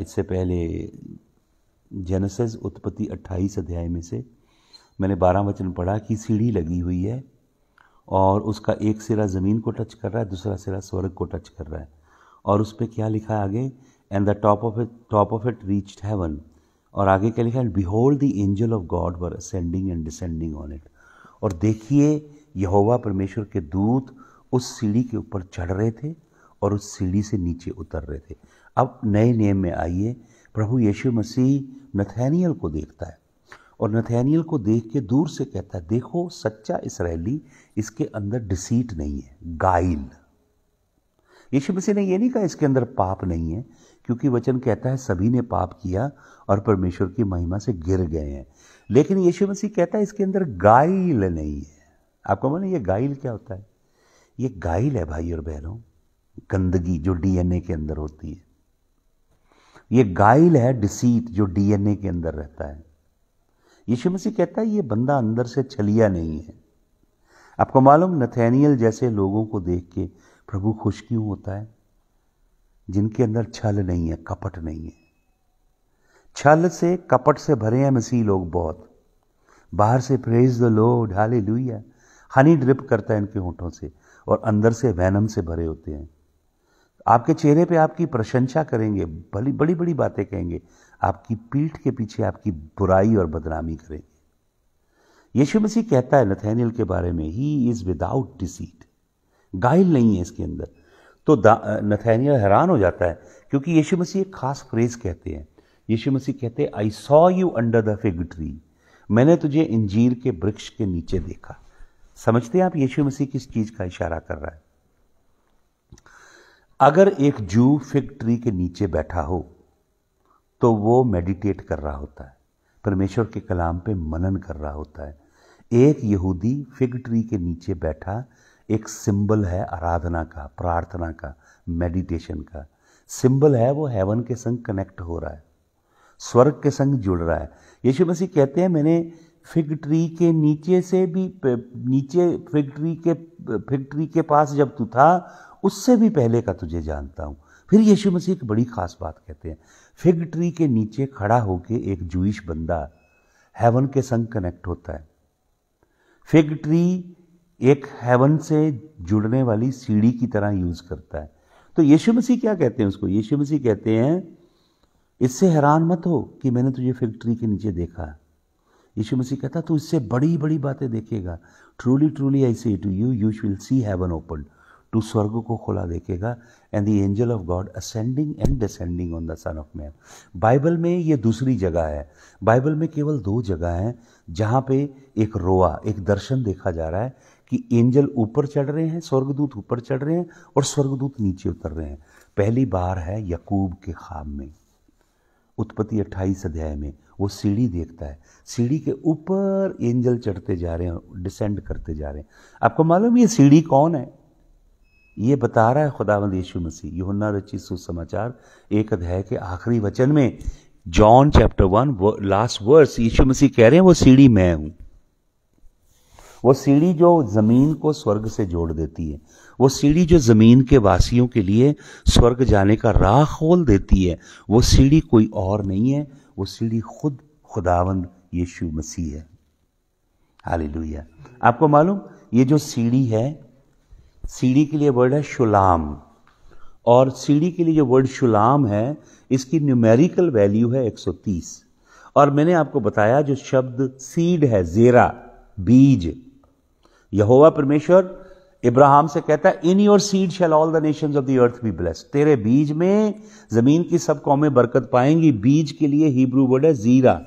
इससे पहले जेनेसिस उत्पत्ति 28 अध्याय में से मैंने 12 वचन पढ़ा कि सीढ़ी लगी हुई है और उसका एक सिरा ज़मीन को टच कर रहा है दूसरा सिरा स्वर्ग को टच कर रहा है और उस पर क्या लिखा है आगे and the top of it top of it reached heaven और आगे क्या लिखा and behold the angel of God were ascending and descending on it और देखिए यहोवा परमेश्वर के दूत उस सीढ़ी के ऊपर चढ़ रहे थे और उस सीढ़ी से नीचे उतर रहे थे अब नए नियम में आइए प्रभु यीशु मसीह नथैनियल को देखता है और नथैनियल को देख के दूर से कहता है देखो सच्चा इसराइली इसके अंदर डिसीट नहीं है गाइल यीशु मसीह ने यह नहीं कहा इसके अंदर पाप नहीं है क्योंकि वचन कहता है सभी ने पाप किया और परमेश्वर की महिमा से गिर गए हैं लेकिन यीशु मसीह कहता है इसके अंदर गाइल नहीं है आपको मालूम ये गाइल क्या होता है ये गाइल है भाई और बहनों गंदगी जो डीएनए के अंदर होती है ये गाइल है डिसीट जो डीएनए के अंदर रहता है यीशु मसीह कहता है ये बंदा अंदर से छलिया नहीं है आपको मालूम नथैनियल जैसे लोगों को देख के प्रभु खुश क्यों होता है जिनके अंदर छल नहीं है कपट नहीं है छल से कपट से भरे हैं मसीह लोग बहुत बाहर से प्रेज द ढाले लुइया हनी ड्रिप करता है इनके होठों से और अंदर से वैनम से भरे होते हैं आपके चेहरे पे आपकी प्रशंसा करेंगे बड़ी बड़ी बड़ी बातें कहेंगे आपकी पीठ के पीछे आपकी बुराई और बदनामी करेंगे यीशु मसीह कहता है नथैनियल के बारे में ही इज़ विदाउट डिसीट गाइल नहीं है इसके अंदर तो नथैनियल हैरान हो जाता है क्योंकि यीशु मसीह एक खास फ्रेज कहते हैं यीशु मसीह कहते हैं I saw you under the fig tree मैंने तुझे इंजीर के वृक्ष के नीचे देखा समझते हैं आप यीशु मसीह किस चीज़ का इशारा कर रहा है अगर एक जू फिग ट्री के नीचे बैठा हो तो वो मेडिटेट कर रहा होता है परमेश्वर के कलाम पे मनन कर रहा होता है एक यहूदी फिग ट्री के नीचे बैठा एक सिंबल है आराधना का प्रार्थना का मेडिटेशन का सिंबल है वो हेवन के संग कनेक्ट हो रहा है स्वर्ग के संग जुड़ रहा है यीशु मसीह कहते हैं मैंने फिग ट्री के नीचे से भी नीचे फिग ट्री के फिग ट्री के पास जब तू था उससे भी पहले का तुझे जानता हूँ फिर यीशु मसीह एक बड़ी खास बात कहते हैं फिग ट्री के नीचे खड़ा होकर एक जूश बंदा हेवन के संग कनेक्ट होता है फिग ट्री एक हेवन से जुड़ने वाली सीढ़ी की तरह यूज़ करता है तो यीशु मसीह क्या कहते हैं उसको यीशु मसीह कहते हैं इससे हैरान मत हो कि मैंने तुझे फिग ट्री के नीचे देखा यीशु मसीह कहता तू इससे बड़ी बड़ी बातें देखेगा truly truly I say to you you will see heaven open to स्वर्ग को खुला देखेगा and the angel of God ascending and descending on the son of man Bible में ये दूसरी जगह है बाइबल में केवल दो जगह हैं जहाँ पे एक रोआ एक दर्शन देखा जा रहा है कि एंजल ऊपर चढ़ रहे हैं स्वर्गदूत ऊपर चढ़ रहे हैं और स्वर्गदूत नीचे उतर रहे हैं पहली बार है यकूब के ख्वाब में उत्पत्ति अट्ठाईस अध्याय में वो सीढ़ी देखता है सीढ़ी के ऊपर एंजल चढ़ते जा रहे हैं डिसेंड करते जा रहे हैं आपको मालूम ये सीढ़ी कौन है ये बता रहा है खुदावंद यीशु मसीह यूहन्ना रचित सुसमाचार एक अध्याय के आखिरी वचन में John chapter one last verse यीशु मसीह कह रहे हैं वो सीढ़ी मैं हूं वो सीढ़ी जो जमीन को स्वर्ग से जोड़ देती है वो सीढ़ी जो जमीन के वासियों के लिए स्वर्ग जाने का राह खोल देती है वो सीढ़ी कोई और नहीं है वो सीढ़ी खुद खुदावंद यीशु मसीह है हालेलुया आपको मालूम ये जो सीढ़ी है सीढ़ी के लिए वर्ड है शुलाम और सीढ़ी के लिए जो वर्ड शुलाम है इसकी न्यूमेरिकल वैल्यू है 130 और मैंने आपको बताया जो शब्द सीड है जेरा बीज यहोवा परमेश्वर इब्राहिम से कहता है in your seed shall all the nation of the earth be bless तेरे बीज में जमीन की सब कौमें बरकत पाएंगी बीज के लिए हिब्रू वर्ड है जीरा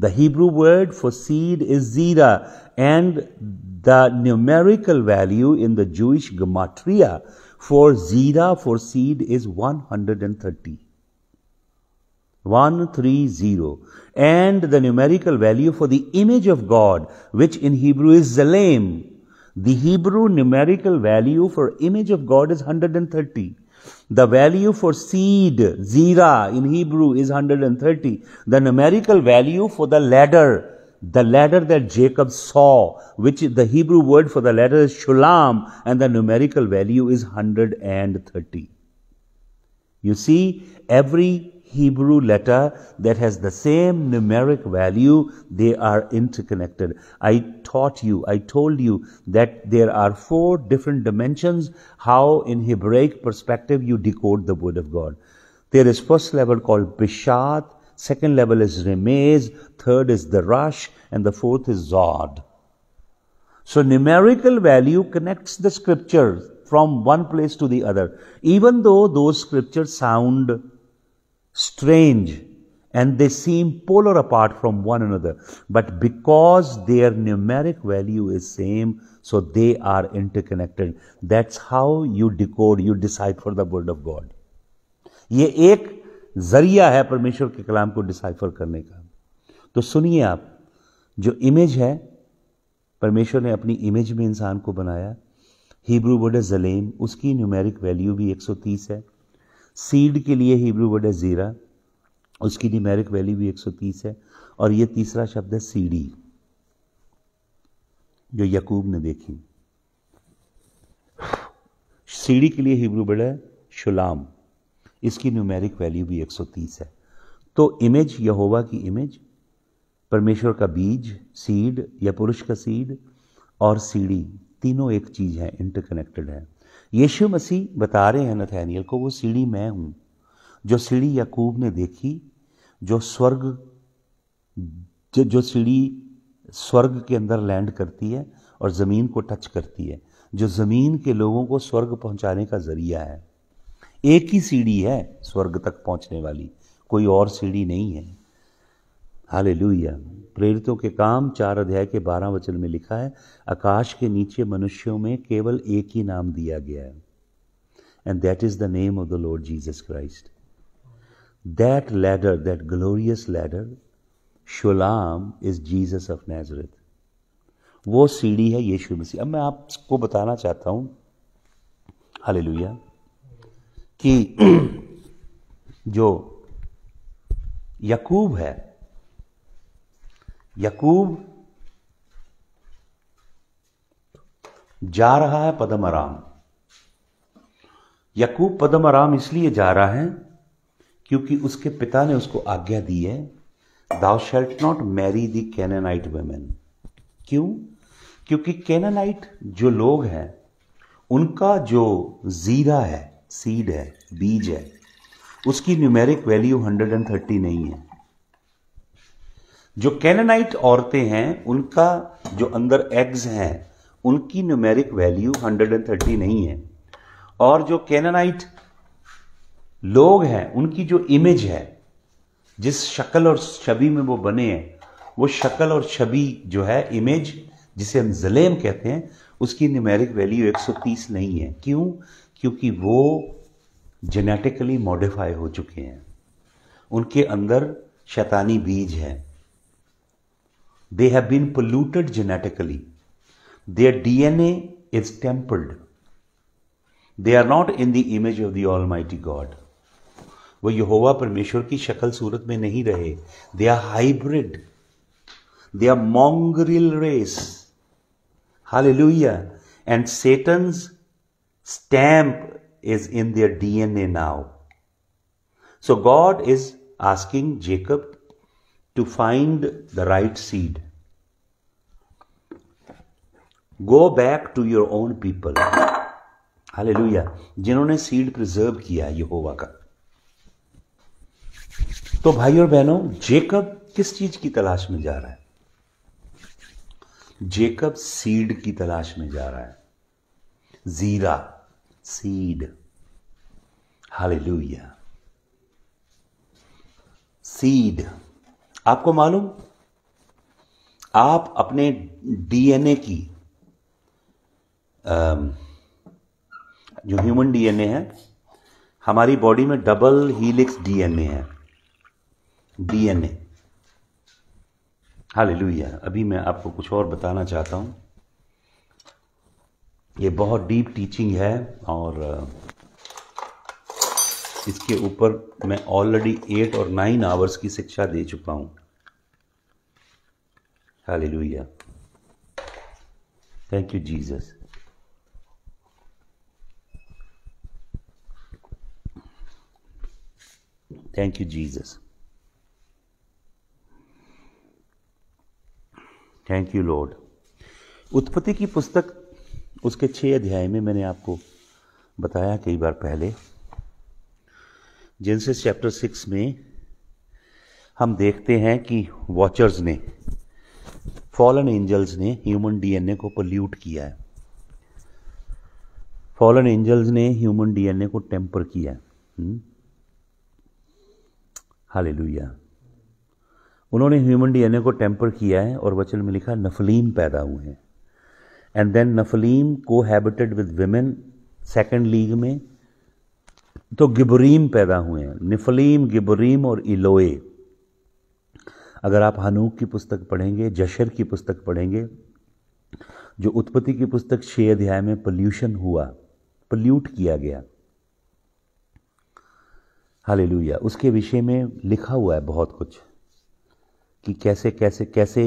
the Hebrew word for seed is जीरा and the numerical value in the Jewish gematria for zira for seed is 130. 130. And the numerical value for the image of God, which in Hebrew is Zalem. The Hebrew numerical value for image of God is 130. The value for seed, zira, in Hebrew is 130. The numerical value for the ladder, the ladder that Jacob saw, which the Hebrew word for the ladder is shulam, and the numerical value is 130. You see, every Hebrew letter that has the same numeric value, they are interconnected. I taught you, I told you that there are four different dimensions how, in Hebraic perspective, you decode the Word of God. There is first level called Bishat, Second level is Remez, third is the Rush, and the fourth is Zod. So numerical value connects the scriptures from one place to the other, even though those scriptures sound strange and they seem polar apart from one another. But because their numeric value is same, so they are interconnected. That's how you decode, you decipher the word of God. ये एक ज़रिया है परमेश्वर के कलाम को डिसाइफर करने का तो सुनिए आप जो इमेज है परमेश्वर ने अपनी इमेज में इंसान को बनाया हिब्रू वर्ड है जलेम उसकी न्यूमेरिक वैल्यू भी 130 है सीड के लिए हिब्रू वर्ड है ज़ीरा उसकी न्यूमेरिक वैल्यू भी 130 है और ये तीसरा शब्द है सीडी जो यकूब ने देखी सीडी के लिए हिब्रू वर्ड है शुलाम इसकी न्यूमेरिक वैल्यू भी 130 है तो इमेज यहोवा की इमेज परमेश्वर का बीज सीड या पुरुष का सीड और सीढ़ी तीनों एक चीज़ है इंटरकनेक्टेड है यीशु मसीह बता रहे हैं नथैनियल को वो सीढ़ी मैं हूँ जो सीढ़ी याकूब ने देखी जो स्वर्ग जो, जो सीढ़ी स्वर्ग के अंदर लैंड करती है और ज़मीन को टच करती है जो ज़मीन के लोगों को स्वर्ग पहुंचाने का ज़रिया है एक ही सीढ़ी है स्वर्ग तक पहुंचने वाली कोई और सीढ़ी नहीं है हाले प्रेरितों के काम चार अध्याय के बारह वचन में लिखा है आकाश के नीचे मनुष्यों में केवल एक ही नाम दिया गया है and that is the name of the Lord Jesus Christ that ladder that glorious ladder शुलाम इज जीसस ऑफ नैजरथ वो सीढ़ी है यीशु मसीह अब मैं आपको बताना चाहता हाले हालेलुया कि जो यकूब है यकूब जा रहा है पदम आराम यकूब पदम आराम इसलिए जा रहा है क्योंकि उसके पिता ने उसको आज्ञा दी है thou shalt not marry the Canaanite women क्यों क्योंकि कैननाइट जो लोग हैं उनका जो जीरा है सीड है बीज है उसकी न्यूमेरिक वैल्यू 130 नहीं है जो कैननाइट औरतें हैं उनका जो अंदर एग्स हैं उनकी न्यूमेरिक वैल्यू 130 नहीं है और जो कैननाइट लोग हैं उनकी जो इमेज है जिस शक्ल और छवि में वो बने हैं वो शक्ल और छवि जो है इमेज जिसे हम जलेम कहते हैं उसकी न्यूमेरिक वैल्यू 130 नहीं है क्यों क्योंकि वो जेनेटिकली मॉडिफाई हो चुके हैं उनके अंदर शैतानी बीज है they have been polluted genetically their DNA is tampered they are not in the image of the almighty God वो यहोवा परमेश्वर की शक्ल सूरत में नहीं रहे they are hybrid they are mongrel race लुइया and Satan's stamp is in their DNA now. So God is asking Jacob to find the right seed. Go back to your own people. Hallelujah. जिन्होंने seed preserve किया यहोवा का तो भाई और बहनों जेकब किस चीज की तलाश में जा रहा है जेकब सीड की तलाश में जा रहा है जीरा seed. Hallelujah. Seed. आपको मालूम आप अपने डीएनए की um, जो ह्यूमन डीएनए है हमारी बॉडी में डबल हीलिक्स डीएनए है डीएनए हाल अभी मैं आपको कुछ और बताना चाहता हूं ये बहुत डीप टीचिंग है और इसके ऊपर मैं ऑलरेडी एट और नाइन आवर्स की शिक्षा दे चुका हूँ hallelujah thank you Jesus thank you Jesus thank you Lord उत्पत्ति की पुस्तक उसके छह अध्याय में मैंने आपको बताया कई बार पहले जिनसे चैप्टर सिक्स में हम देखते हैं कि वॉचर्स ने फॉलन एंजल्स ने ह्यूमन डीएनए को पोल्यूट किया है फॉलन एंजल्स ने ह्यूमन डीएनए को टेम्पर किया हाले लुया हम्म। उन्होंने ह्यूमन डीएनए को टेम्पर किया है और वचन में लिखा नफलीम पैदा हुए हैं and then Nephilim cohabited with women second league में तो गिबरीम पैदा हुए हैं निफलीम गिबरीम और इलोए अगर आप हनूक की पुस्तक पढ़ेंगे जशर की पुस्तक पढ़ेंगे जो उत्पत्ति की पुस्तक छे अध्याय में पल्यूशन हुआ पल्यूट किया गया हाल उसके विषय में लिखा हुआ है बहुत कुछ कि कैसे कैसे कैसे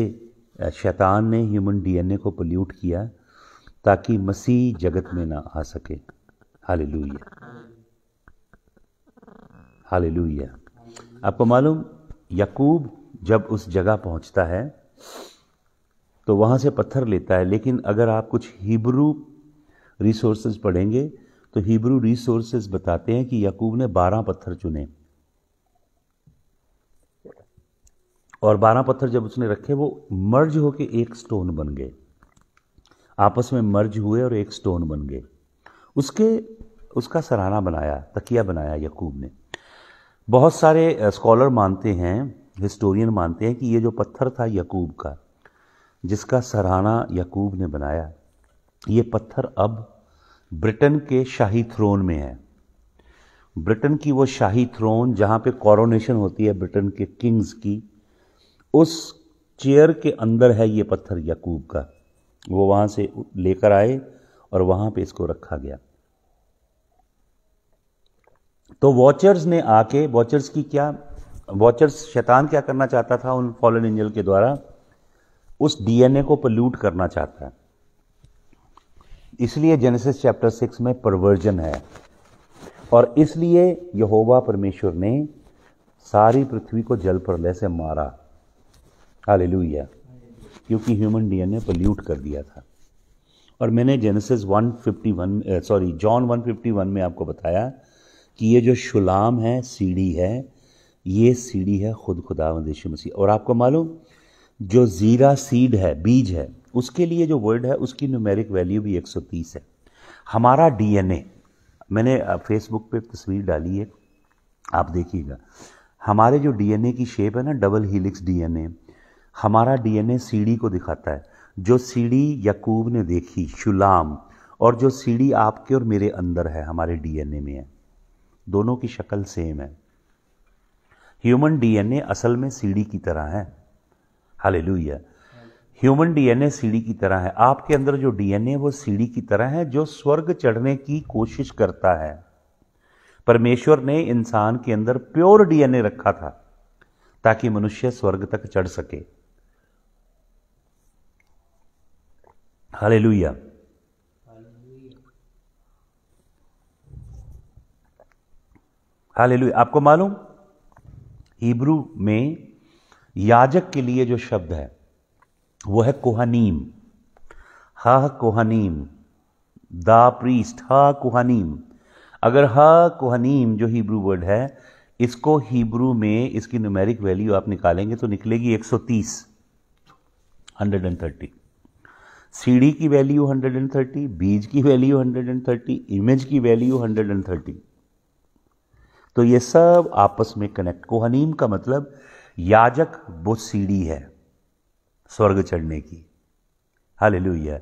शैतान ने ह्यूमन डीएनए को पोल्यूट किया ताकि मसीह जगत में ना आ सके हालेलुया हालेलुया आपको मालूम यकूब जब उस जगह पहुंचता है तो वहां से पत्थर लेता है लेकिन अगर आप कुछ हिब्रू रिसोर्सेज पढ़ेंगे तो हिब्रू रिसोर्सेज बताते हैं कि यकूब ने बारह पत्थर चुने और बारह पत्थर जब उसने रखे वो मर्ज होके एक स्टोन बन गए आपस में मर्ज हुए और एक स्टोन बन गए उसके उसका सराहना बनाया तकिया बनाया यकूब ने बहुत सारे स्कॉलर मानते हैं हिस्टोरियन मानते हैं कि ये जो पत्थर था यकूब का जिसका सराहना यकूब ने बनाया ये पत्थर अब ब्रिटेन के शाही थ्रोन में है ब्रिटेन की वो शाही थ्रोन जहाँ पे कॉरोनेशन होती है ब्रिटेन के किंग्स की उस चेयर के अंदर है ये पत्थर यकूब का वो वहां से लेकर आए और वहां पे इसको रखा गया तो वॉचर्स ने आके वॉचर्स की क्या वॉचर्स शैतान क्या करना चाहता था उन फॉलन एंजल के द्वारा उस डीएनए को पल्यूट करना चाहता है इसलिए जेनेसिस चैप्टर सिक्स में परवर्जन है और इसलिए यहोवा परमेश्वर ने सारी पृथ्वी को जल प्रलय से मारा हाल क्योंकि ह्यूमन डी डीएनए पोल्यूट कर दिया था और मैंने जेनेसिस 151 सॉरी जॉन 151 में आपको बताया कि ये जो शुलाम है सीढ़ी है ये सीढ़ी है खुद खुदा यशु मसीह और आपको मालूम जो ज़ीरा सीड है बीज है उसके लिए जो वर्ड है उसकी न्यूमेरिक वैल्यू भी 130 है हमारा डीएनए मैंने फेसबुक पे तस्वीर डाली है आप देखिएगा हमारे जो डीएनए की शेप है ना डबल हीलिक्स डीएनए हमारा डीएनए सीढ़ी को दिखाता है जो सीढ़ी यकूब ने देखी शुलाम और जो सीढ़ी आपके और मेरे अंदर है हमारे डीएनए में है दोनों की शक्ल सेम है ह्यूमन डीएनए असल में सीढ़ी की तरह है हाल ह्यूमन डीएनए सीढ़ी की तरह है आपके अंदर जो डीएनए वो सीढ़ी की तरह है जो स्वर्ग चढ़ने की कोशिश करता है परमेश्वर ने इंसान के अंदर प्योर डीएनए रखा था ताकि मनुष्य स्वर्ग तक चढ़ सके Hallelujah. हालेलुया आपको मालूम हिब्रू में याजक के लिए जो शब्द है वो है कोहनीम हा कोहनीम दा प्रीस्ट हा कोहानीम अगर हा कोहनीम जो हिब्रू वर्ड है इसको हिब्रू में इसकी न्यूमेरिक वैल्यू आप निकालेंगे तो निकलेगी 130 130 सीडी की वैल्यू 130 बीज की वैल्यू 130 इमेज की वैल्यू 130 तो ये सब आपस में कनेक्ट कोहनीम का मतलब याजक वो सीढ़ी है स्वर्ग चढ़ने की हालेलुया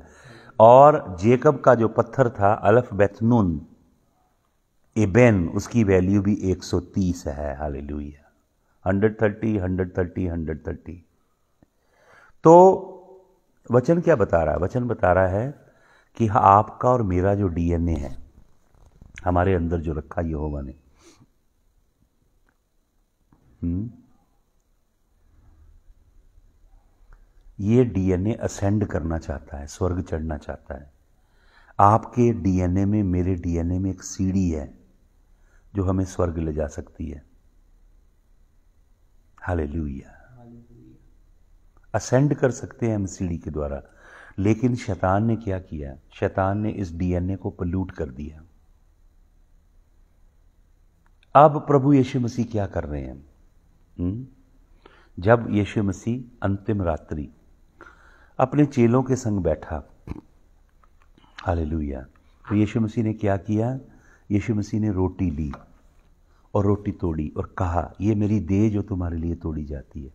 और जेकब का जो पत्थर था अल्फ बेथनून एबेन उसकी वैल्यू भी 130 है हालेलुया 130 130 130 तो वचन क्या बता रहा है वचन बता रहा है कि हाँ आपका और मेरा जो डीएनए है हमारे अंदर जो रखा होगा ने हम्म, ये डीएनए असेंड करना चाहता है स्वर्ग चढ़ना चाहता है आपके डीएनए में मेरे डीएनए में एक सीढ़ी है जो हमें स्वर्ग ले जा सकती है लुया असेंड कर सकते हैं एमसीडी के द्वारा लेकिन शैतान ने क्या किया शैतान ने इस डीएनए को पल्यूट कर दिया अब प्रभु यीशु मसीह क्या कर रहे हैं हुँ? हम्म? जब यीशु मसीह अंतिम रात्रि अपने चेलों के संग बैठा हालेलुया तो यीशु मसीह ने क्या किया यीशु मसीह ने रोटी ली और रोटी तोड़ी और कहा यह मेरी देह जो तुम्हारे लिए तोड़ी जाती है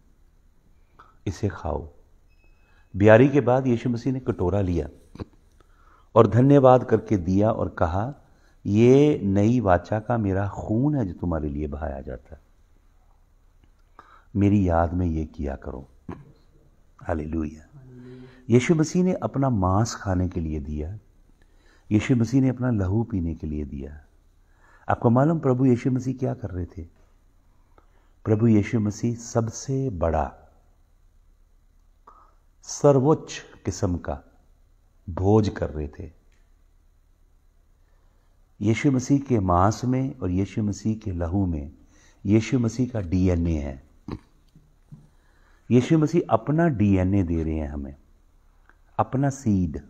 इसे खाओ बिहारी के बाद यीशु मसीह ने कटोरा लिया और धन्यवाद करके दिया और कहा यह नई वाचा का मेरा खून है जो तुम्हारे लिए बहाया जाता है मेरी याद में यह किया करो लुया यशु मसीह ने अपना मांस खाने के लिए दिया यशु मसीह ने अपना लहू पीने के लिए दिया आपको मालूम प्रभु यशु मसीह क्या कर रहे थे प्रभु यशु मसीह सबसे बड़ा सर्वोच्च किस्म का भोज कर रहे थे यीशु मसीह के मांस में और यीशु मसीह के लहू में यीशु मसीह का डीएनए है यीशु मसीह अपना डीएनए दे रहे हैं हमें अपना सीड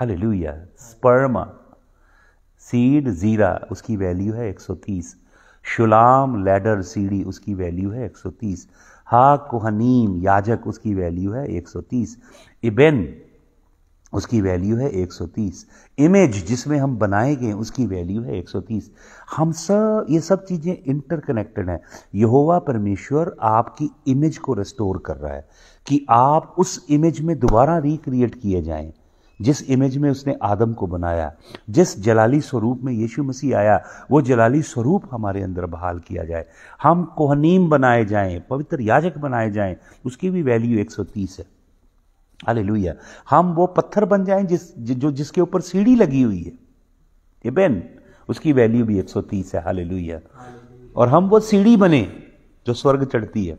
हले लुया स्पर्मा सीड ज़ीरा उसकी वैल्यू है 130 शुलाम लैडर सीढ़ी उसकी वैल्यू है 130 हा कुहनीम याजक उसकी वैल्यू है 130 इबेन उसकी वैल्यू है 130 इमेज जिसमें हम बनाए गए उसकी वैल्यू है 130 हम सब ये सब चीज़ें इंटरकनेक्टेड हैं यहोवा परमेश्वर आपकी इमेज को रिस्टोर कर रहा है कि आप उस इमेज में दोबारा रिक्रिएट किए जाएं जिस इमेज में उसने आदम को बनाया जिस जलाली स्वरूप में यीशु मसीह आया वो जलाली स्वरूप हमारे अंदर बहाल किया जाए हम कोहनीम बनाए जाएं पवित्र याजक बनाए जाएं उसकी भी वैल्यू 130 है हालेलुया हम वो पत्थर बन जाएं जिस जो जिसके ऊपर सीढ़ी लगी हुई है बेन उसकी वैल्यू भी 130 है हालेलुया और हम वो सीढ़ी बने जो स्वर्ग चढ़ती है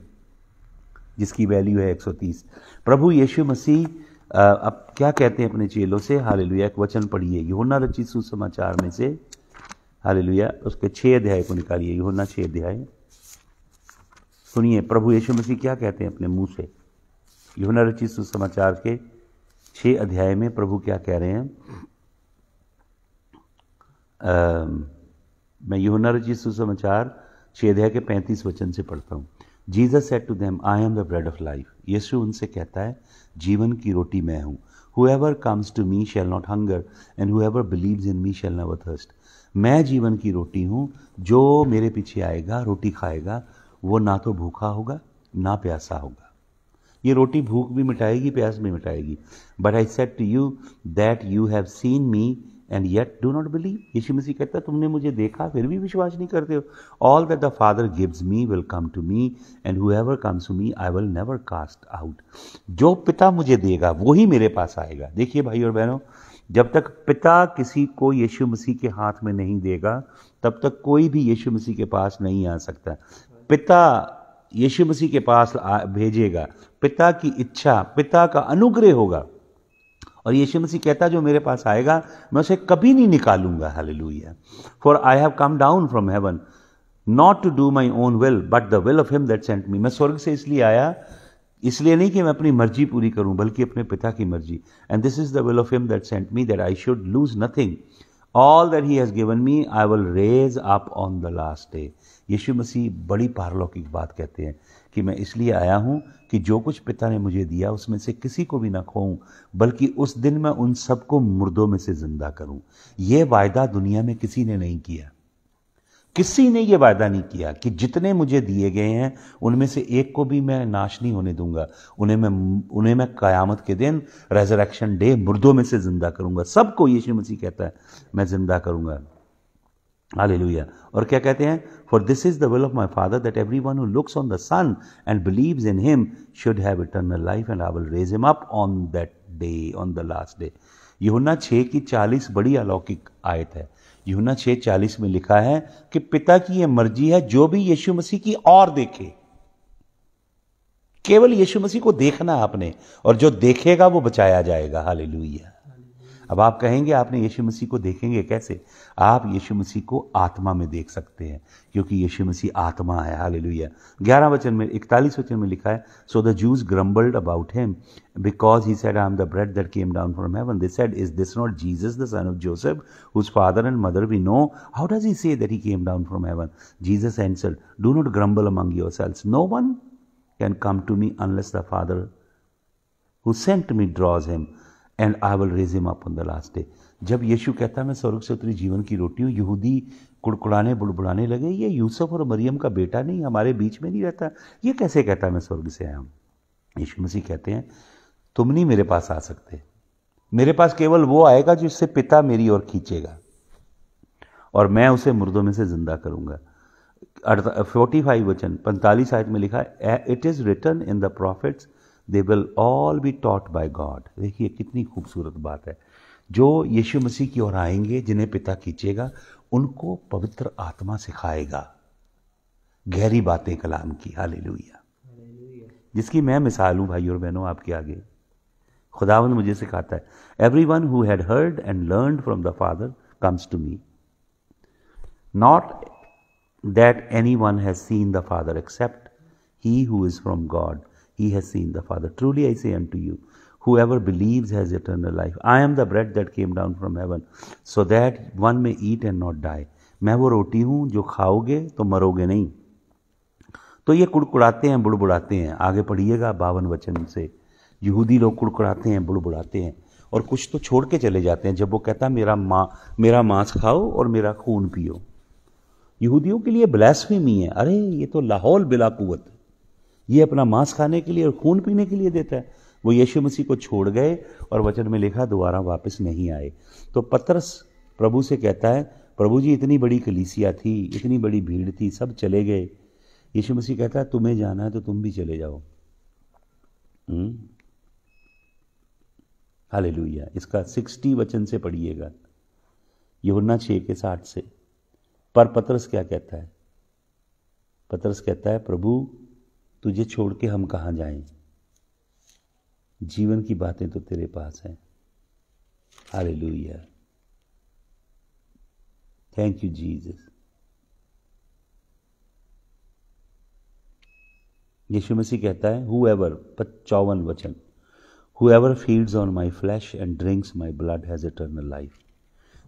जिसकी वैल्यू है 130 प्रभु यीशु मसीह अब क्या कहते हैं अपने चेलों से लुया एक वचन पढ़िए योना रचित सुसमाचार में से लुया उसके छः अध्याय को निकालिए योना छः अध्याय सुनिए प्रभु यीशु मसीह क्या कहते हैं अपने मुंह से योना रचित सुसमाचार के छः अध्याय में प्रभु क्या कह रहे हैं आ, मैं योना रचित सुसमाचार छः अध्याय के पैंतीस वचन से पढ़ता हूँ Jesus said to them I am the bread of life यीशु उनसे कहता है जीवन की रोटी मैं हूँ whoever comes to me shall not hunger and whoever believes in me shall never thirst मैं जीवन की रोटी हूँ जो मेरे पीछे आएगा रोटी खाएगा वो ना तो भूखा होगा ना प्यासा होगा ये रोटी भूख भी मिटाएगी प्यास भी मिटाएगी but I said to you that you have seen me and yet do not believe यीशु मसीह कहता है तुमने मुझे देखा फिर भी विश्वास नहीं करते हो all that the father gives me will come to me and who comes to me I will never cast out जो पिता मुझे देगा वही मेरे पास आएगा देखिए भाई और बहनों जब तक पिता किसी को यीशु मसीह के हाथ में नहीं देगा तब तक कोई भी यीशु मसीह के पास नहीं आ सकता पिता यीशु मसीह के पास भेजेगा पिता की इच्छा पिता का अनुग्रह होगा और यीशु मसीह कहता जो मेरे पास आएगा मैं उसे कभी नहीं निकालूंगा hallelujah for I have come down from heaven not to do my own will but the will of him that sent me मैं स्वर्ग से इसलिए आया इसलिए नहीं कि मैं अपनी मर्जी पूरी करूं बल्कि अपने पिता की मर्जी and this is the will of him that sent me that I should lose nothing all that he has given me I will raise up on the last day यीशु मसीह बड़ी पारलौकिक बात कहते हैं कि मैं इसलिए आया हूँ कि जो कुछ पिता ने मुझे दिया उसमें से किसी को भी ना खोऊं बल्कि उस दिन मैं उन सबको मुर्दों में से जिंदा करूं यह वायदा दुनिया में किसी ने नहीं किया किसी ने यह वायदा नहीं किया कि जितने मुझे दिए गए हैं उनमें से एक को भी मैं नाश नहीं होने दूंगा उन्हें मैं उन्हें मैं कयामत के दिन रेजरेक्शन डे मुर्दों में से जिंदा करूंगा सबको यीशु मसीह कहता है मैं जिंदा करूंगा हालेलुया और क्या कहते हैं for this is the will of my father that every one looks on the son and believe in him should have eternal life and I will raise him up on that day on the last day यहुना छः की चालीस बड़ी अलौकिक आयत है यहुना छः चालीस में लिखा है कि पिता की यह मर्जी है जो भी यीशु मसीह की और देखे केवल यीशु मसीह को देखना आपने और जो देखेगा वो बचाया जाएगा हालेलुया अब आप कहेंगे आपने यीशु मसीह को देखेंगे कैसे आप यीशु मसीह को आत्मा में देख सकते हैं क्योंकि यीशु मसीह आत्मा है हाल लुया ग्यारह वचन में इकतालीस वचन में लिखा है so the Jews grumbled about him because he said I am the bread that came down from heaven this said is this not Jesus the son of Joseph whose father and mother we know how does he say that he came down from heaven Jesus answer do not grumble among yourselves no one can come to me unless the father who sent me draws him and I will raise him up on the last day जब यीशु कहता मैं स्वर्ग से उतरी जीवन की रोटी हूँ यहूदी कुड़कुड़ाने बुड़बुड़ाने लगे ये यूसुफ और मरियम का बेटा नहीं हमारे बीच में नहीं रहता ये कैसे कहता मैं स्वर्ग से आया हूँ यीशु मसीह कहते हैं तुम नहीं मेरे पास आ सकते मेरे पास केवल वो आएगा जिससे पिता मेरी ओर खींचेगा और मैं उसे मुर्दों में से जिंदा करूंगा फोर्टी फाइव वचन पैंतालीस आयत में लिखा है it is written in the prophets they will all be taught by God देखिए कितनी खूबसूरत बात है जो यीशु मसीह की ओर आएंगे जिन्हें पिता खींचेगा उनको पवित्र आत्मा सिखाएगा गहरी बातें कलाम की हाल जिसकी मैं मिसाल हूँ भाई और बहनों आपके आगे खुदावन मुझे सिखाता है every one who had heard and learn from the father comes to me not that any one has seen the father except he who is from God he has seen the Father. Truly I say unto you, whoever believes has eternal life. I am the bread that came down from heaven, so that one may eat and not die. मैं वो रोटी हूँ जो खाओगे तो मरोगे नहीं तो ये कुड़कुड़ाते हैं बुड़बुड़ाते हैं आगे पढ़िएगा बावन वचन से यहूदी लोग कुड़कुड़ाते हैं बुड़बुड़ाते हैं और कुछ तो छोड़ के चले जाते हैं जब वो कहता है मेरा माँ मेरा मांस खाओ और मेरा खून पियो यहूदियों के लिए ब्लैसफेमी है अरे ये तो लाहौल बिला कुवत ये अपना मांस खाने के लिए और खून पीने के लिए देता है वो यीशु मसीह को छोड़ गए और वचन में लिखा दोबारा वापस नहीं आए तो पतरस प्रभु से कहता है प्रभु जी इतनी बड़ी कलीसिया थी इतनी बड़ी भीड़ थी सब चले गए यीशु मसीह कहता है तुम्हें जाना है तो तुम भी चले जाओ हम्म। हाले लुहिया इसका सिक्सटी वचन से पढ़िएगा यहुन्ना छः के साठ से पर पतरस क्या कहता है पतरस कहता है प्रभु तुझे छोड़ के हम कहाँ जाएं? जीवन की बातें तो तेरे पास हैं hallelujah thank you Jesus यीशु मसीह कहता है हु एवर पचौवन वचन whoever feeds on my flesh and drinks my blood has eternal life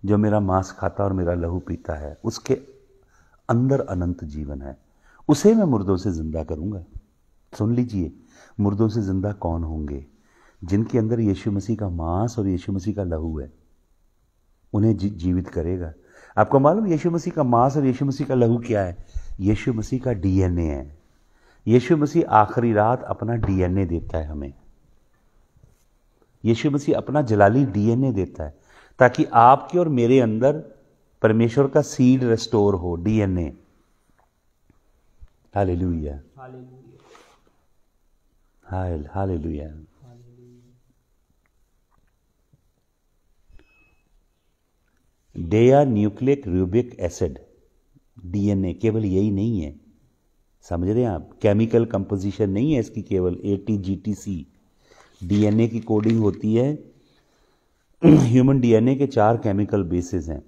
जो मेरा मांस खाता और मेरा लहू पीता है उसके अंदर अनंत जीवन है उसे मैं मुर्दों से ज़िंदा करूंगा सुन लीजिए मुर्दों से ज़िंदा कौन होंगे जिनके अंदर यीशु मसीह का मांस और यीशु मसीह का लहू है उन्हें जी, जीवित करेगा आपको मालूम यीशु मसीह का मांस और यीशु मसीह का लहू क्या है यीशु मसीह का डीएनए है यीशु मसीह आखिरी रात अपना डीएनए देता है हमें यीशु मसीह अपना जलाली डीएनए देता है ताकि आपके और मेरे अंदर परमेश्वर का सीड रेस्टोर हो DNA hallelujah hallelujah Hallelujah. They are nucleic रूबिक एसिड डीएनए केवल यही नहीं है समझ रहे हैं आप केमिकल कंपोजिशन नहीं है इसकी केवल A T G T C DNA की कोडिंग होती है ह्यूमन डीएनए के चार केमिकल बेसिस हैं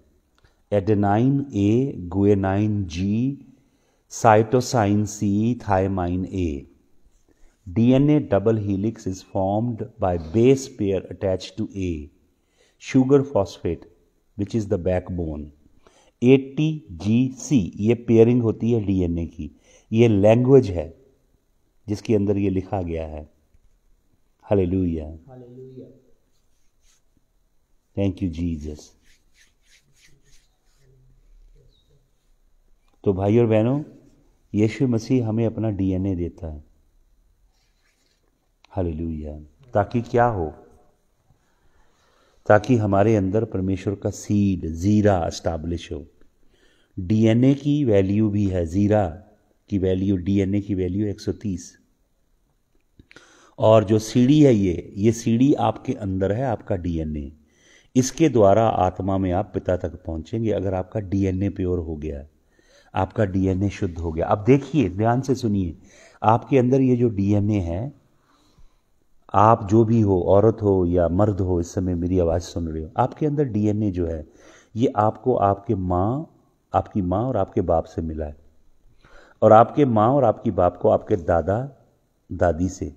adenine A guanine G cytosine C thymine A DNA double helix is formed by base pair attached to A, sugar phosphate, which is the backbone. ATGC ये पेयरिंग होती है डीएनए की ये लैंग्वेज है जिसके अंदर ये लिखा गया है हले लुया थैंक यू जीजस तो भाई और बहनों यीशु मसीह हमें अपना डीएनए देता है हालेलुया ताकि क्या हो ताकि हमारे अंदर परमेश्वर का सीड ज़ीरा इस्टाब्लिश हो डीएनए की वैल्यू भी है ज़ीरा की वैल्यू डीएनए की वैल्यू 130 और जो सीढ़ी है ये ये सीढ़ी आपके अंदर है आपका डीएनए इसके द्वारा आत्मा में आप पिता तक पहुंचेंगे अगर आपका डीएनए प्योर हो गया आपका डीएनए शुद्ध हो गया अब देखिए ध्यान से सुनिए आपके अंदर ये जो डीएनए है आप जो भी हो औरत हो या मर्द हो इस समय मेरी आवाज़ सुन रहे हो आपके अंदर डीएनए जो है ये आपको आपके माँ आपकी माँ और आपके बाप से मिला है और आपके माँ और आपकी बाप को आपके दादा दादी से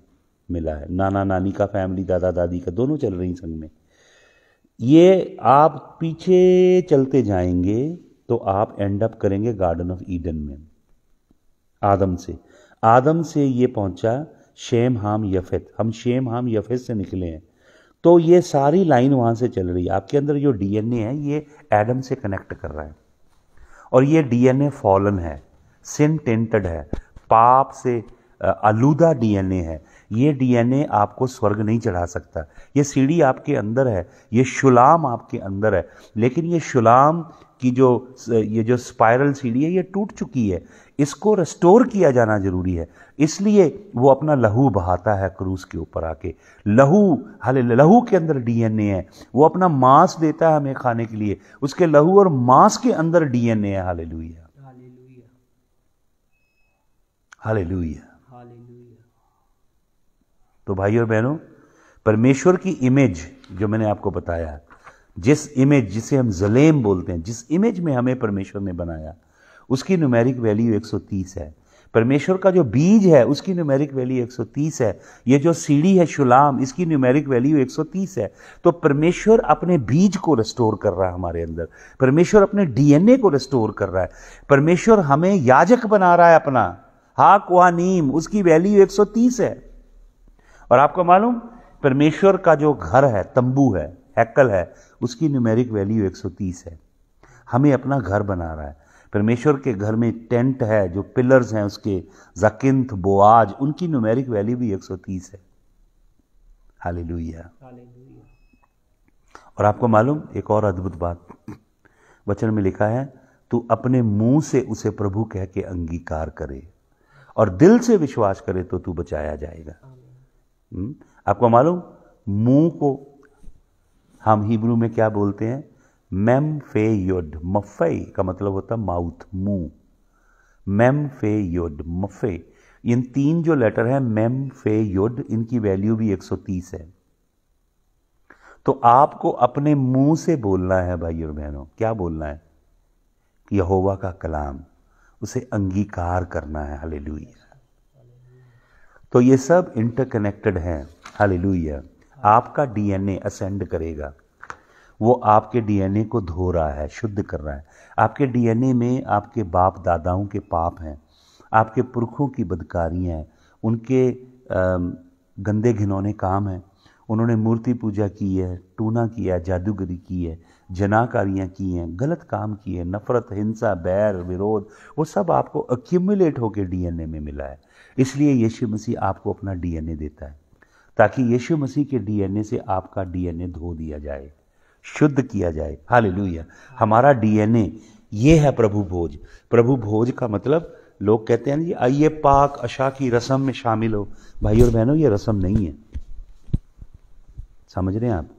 मिला है नाना नानी का फैमिली दादा दादी का दोनों चल रही संग में ये आप पीछे चलते जाएंगे तो आप एंड अप करेंगे गार्डन ऑफ ईडन में आदम से आदम से ये पहुंचा शेम हाम यफित हम शेम हाम यफेद से निकले हैं तो ये सारी लाइन वहाँ से चल रही है आपके अंदर जो डीएनए है ये एडम से कनेक्ट कर रहा है और ये डीएनए फॉलन है सिन टेंटेड है पाप से आलूदा डीएनए है ये डीएनए आपको स्वर्ग नहीं चढ़ा सकता ये सीढ़ी आपके अंदर है ये शुलाम आपके अंदर है लेकिन ये शुलाम की जो ये जो स्पायरल सीढ़ी है ये टूट चुकी है इसको रिस्टोर किया जाना ज़रूरी है इसलिए वो अपना लहू बहाता है क्रूस के ऊपर आके लहू हले लहू के अंदर डीएनए है वो अपना मांस देता है हमें खाने के लिए उसके लहू और मांस के अंदर डीएनए है हाले लुया हाले तो भाई और बहनों परमेश्वर की इमेज जो मैंने आपको बताया जिस इमेज जिसे हम जलेम बोलते हैं जिस इमेज में हमें परमेश्वर ने बनाया उसकी न्यूमेरिक वैल्यू 130 है परमेश्वर का जो बीज है उसकी न्यूमेरिक वैल्यू 130 है ये जो सीढ़ी है शुलाम इसकी न्यूमेरिक वैल्यू 130 है तो परमेश्वर अपने बीज को रिस्टोर कर रहा है हमारे अंदर परमेश्वर अपने डीएनए को रिस्टोर कर रहा है परमेश्वर हमें याजक बना रहा है अपना हा कुआ नीम उसकी वैल्यू 130 है और आपको मालूम परमेश्वर का जो घर है तंबू है हैकल है उसकी न्यूमेरिक वैल्यू 130 है हमें अपना घर बना रहा है परमेश्वर के घर में टेंट है जो पिलर्स हैं उसके जकिंथ बोआज उनकी न्यूमेरिक वैल्यू भी 130 है हाली और आपको मालूम एक और अद्भुत बात वचन में लिखा है तू अपने मुंह से उसे प्रभु कह के अंगीकार करे और दिल से विश्वास करे तो तू बचाया जाएगा हम्म, आपको मालूम मुंह को हम हिब्रू में क्या बोलते हैं मेम फे योड मफ़े का मतलब होता है माउथ मुंह मेम फे योड मफ़े इन तीन जो लेटर हैं मेम फे योड इनकी वैल्यू भी 130 है तो आपको अपने मुंह से बोलना है भाई और बहनों क्या बोलना है यहोवा का कलाम उसे अंगीकार करना है हले तो ये सब इंटरकनेक्टेड है हले आपका डीएनए असेंड करेगा वो आपके डीएनए को धो रहा है शुद्ध कर रहा है आपके डीएनए में आपके बाप दादाओं के पाप हैं आपके पुरखों की बदकारियाँ हैं उनके गंदे घिनौने काम हैं उन्होंने मूर्ति पूजा की है टूना किया है जादूगरी की है जनाकारियाँ की हैं गलत काम किए नफ़रत हिंसा बैर विरोध वो सब आपको अक्यूमुलेट होकर डीएनए में मिला है इसलिए यीशु मसीह आपको अपना डीएनए देता है ताकि यीशु मसीह के डीएनए से आपका डीएनए धो दिया जाए शुद्ध किया जाए हाल हमारा डीएनए ये है प्रभु भोज प्रभु भोज का मतलब लोग कहते हैं जी आइए पाक अशा की रसम में शामिल हो भाई और बहनों ये रसम नहीं है समझ रहे हैं आप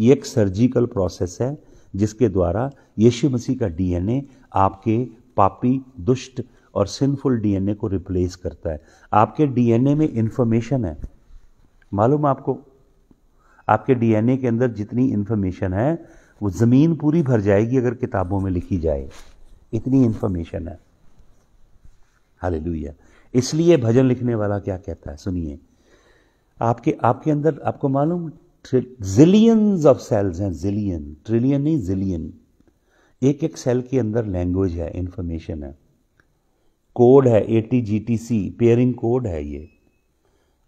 ये एक सर्जिकल प्रोसेस है जिसके द्वारा यीशु मसीह का डीएनए आपके पापी दुष्ट और सिंफुल डीएनए को रिप्लेस करता है आपके डीएनए में इंफॉर्मेशन है मालूम आपको आपके डीएनए के अंदर जितनी इन्फॉर्मेशन है वो ज़मीन पूरी भर जाएगी अगर किताबों में लिखी जाए इतनी इन्फॉर्मेशन है हालेलुया इसलिए भजन लिखने वाला क्या कहता है सुनिए आपके आपके अंदर आपको मालूम जिलियंस ऑफ सेल्स हैं जिलियन ट्रिलियन नहीं जिलियन एक एक सेल के अंदर लैंग्वेज है इन्फॉर्मेशन है कोड है A T G T C pairing code है ये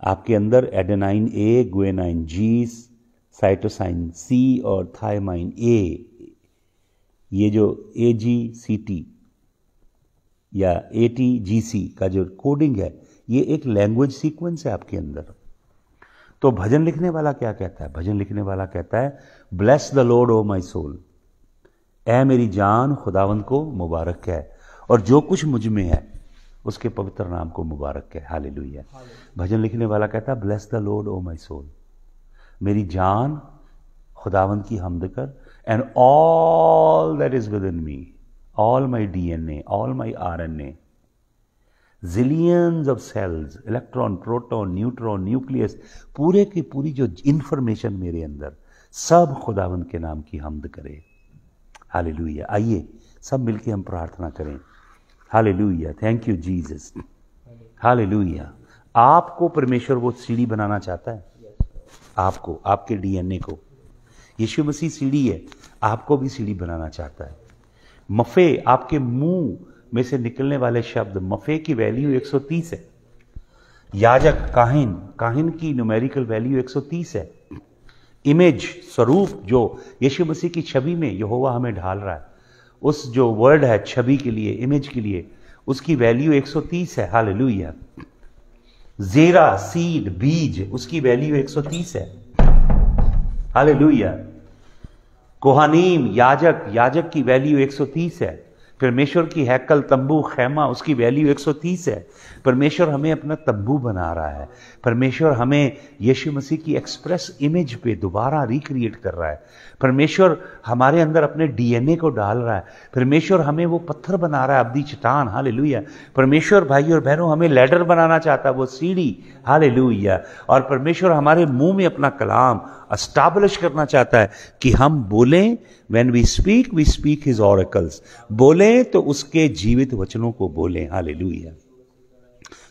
आपके अंदर adenine A guanine G cytosine C और थायमाइन ए ये जो ए जी सी टी या ए टी जी सी का जो कोडिंग है ये एक लैंग्वेज सीक्वेंस है आपके अंदर तो भजन लिखने वाला क्या कहता है भजन लिखने वाला कहता है bless the Lord O my soul ए मेरी जान खुदावंद को मुबारक है और जो कुछ मुझ में है उसके पवित्र नाम को मुबारक है हाल भजन लिखने वाला कहता है bless the Lord O my soul मेरी जान खुदावंद की हमद कर and all that is within me all my D N A all my R N A zillions of cells electron proton neutron nucleus पूरे की पूरी जो इंफॉर्मेशन मेरे अंदर सब खुदावंद के नाम की हमद करे हाल आइए सब मिलके हम प्रार्थना करें हाल थैंक यू जीजस हाल आपको परमेश्वर वो सीढ़ी बनाना चाहता है आपको आपके डीएनए को यीशु मसीह सीढ़ी है आपको भी सीढ़ी बनाना चाहता है मफे आपके मुंह में से निकलने वाले शब्द मफे की वैल्यू 130 है याजक काहिन काहिन की न्यूमेरिकल वैल्यू 130 है इमेज स्वरूप जो यीशु मसीह की छवि में यहोवा हमें ढाल रहा है उस जो वर्ड है छवि के लिए इमेज के लिए उसकी वैल्यू 130 है हाल जीरा सीड बीज उसकी वैल्यू 130 है हाले कोहानीम याजक याजक की वैल्यू 130 है परमेश्वर की हैकल तंबू खेमा उसकी वैल्यू 130 है परमेश्वर हमें अपना तब्बू बना रहा है परमेश्वर हमें यीशु मसीह की एक्सप्रेस इमेज पे दोबारा रिक्रिएट कर रहा है परमेश्वर हमारे अंदर अपने डीएनए को डाल रहा है परमेश्वर हमें वो पत्थर बना रहा है अब्दी चटान हाल परमेश्वर भाई और बहनों हमें लेडर बनाना चाहता है वो सीढ़ी हाल और परमेश्वर हमारे मुंह में अपना कलाम अस्टाब्लिश करना चाहता है कि हम बोलें when we speak we speak his oracles बोलें तो उसके जीवित वचनों को बोलें हाल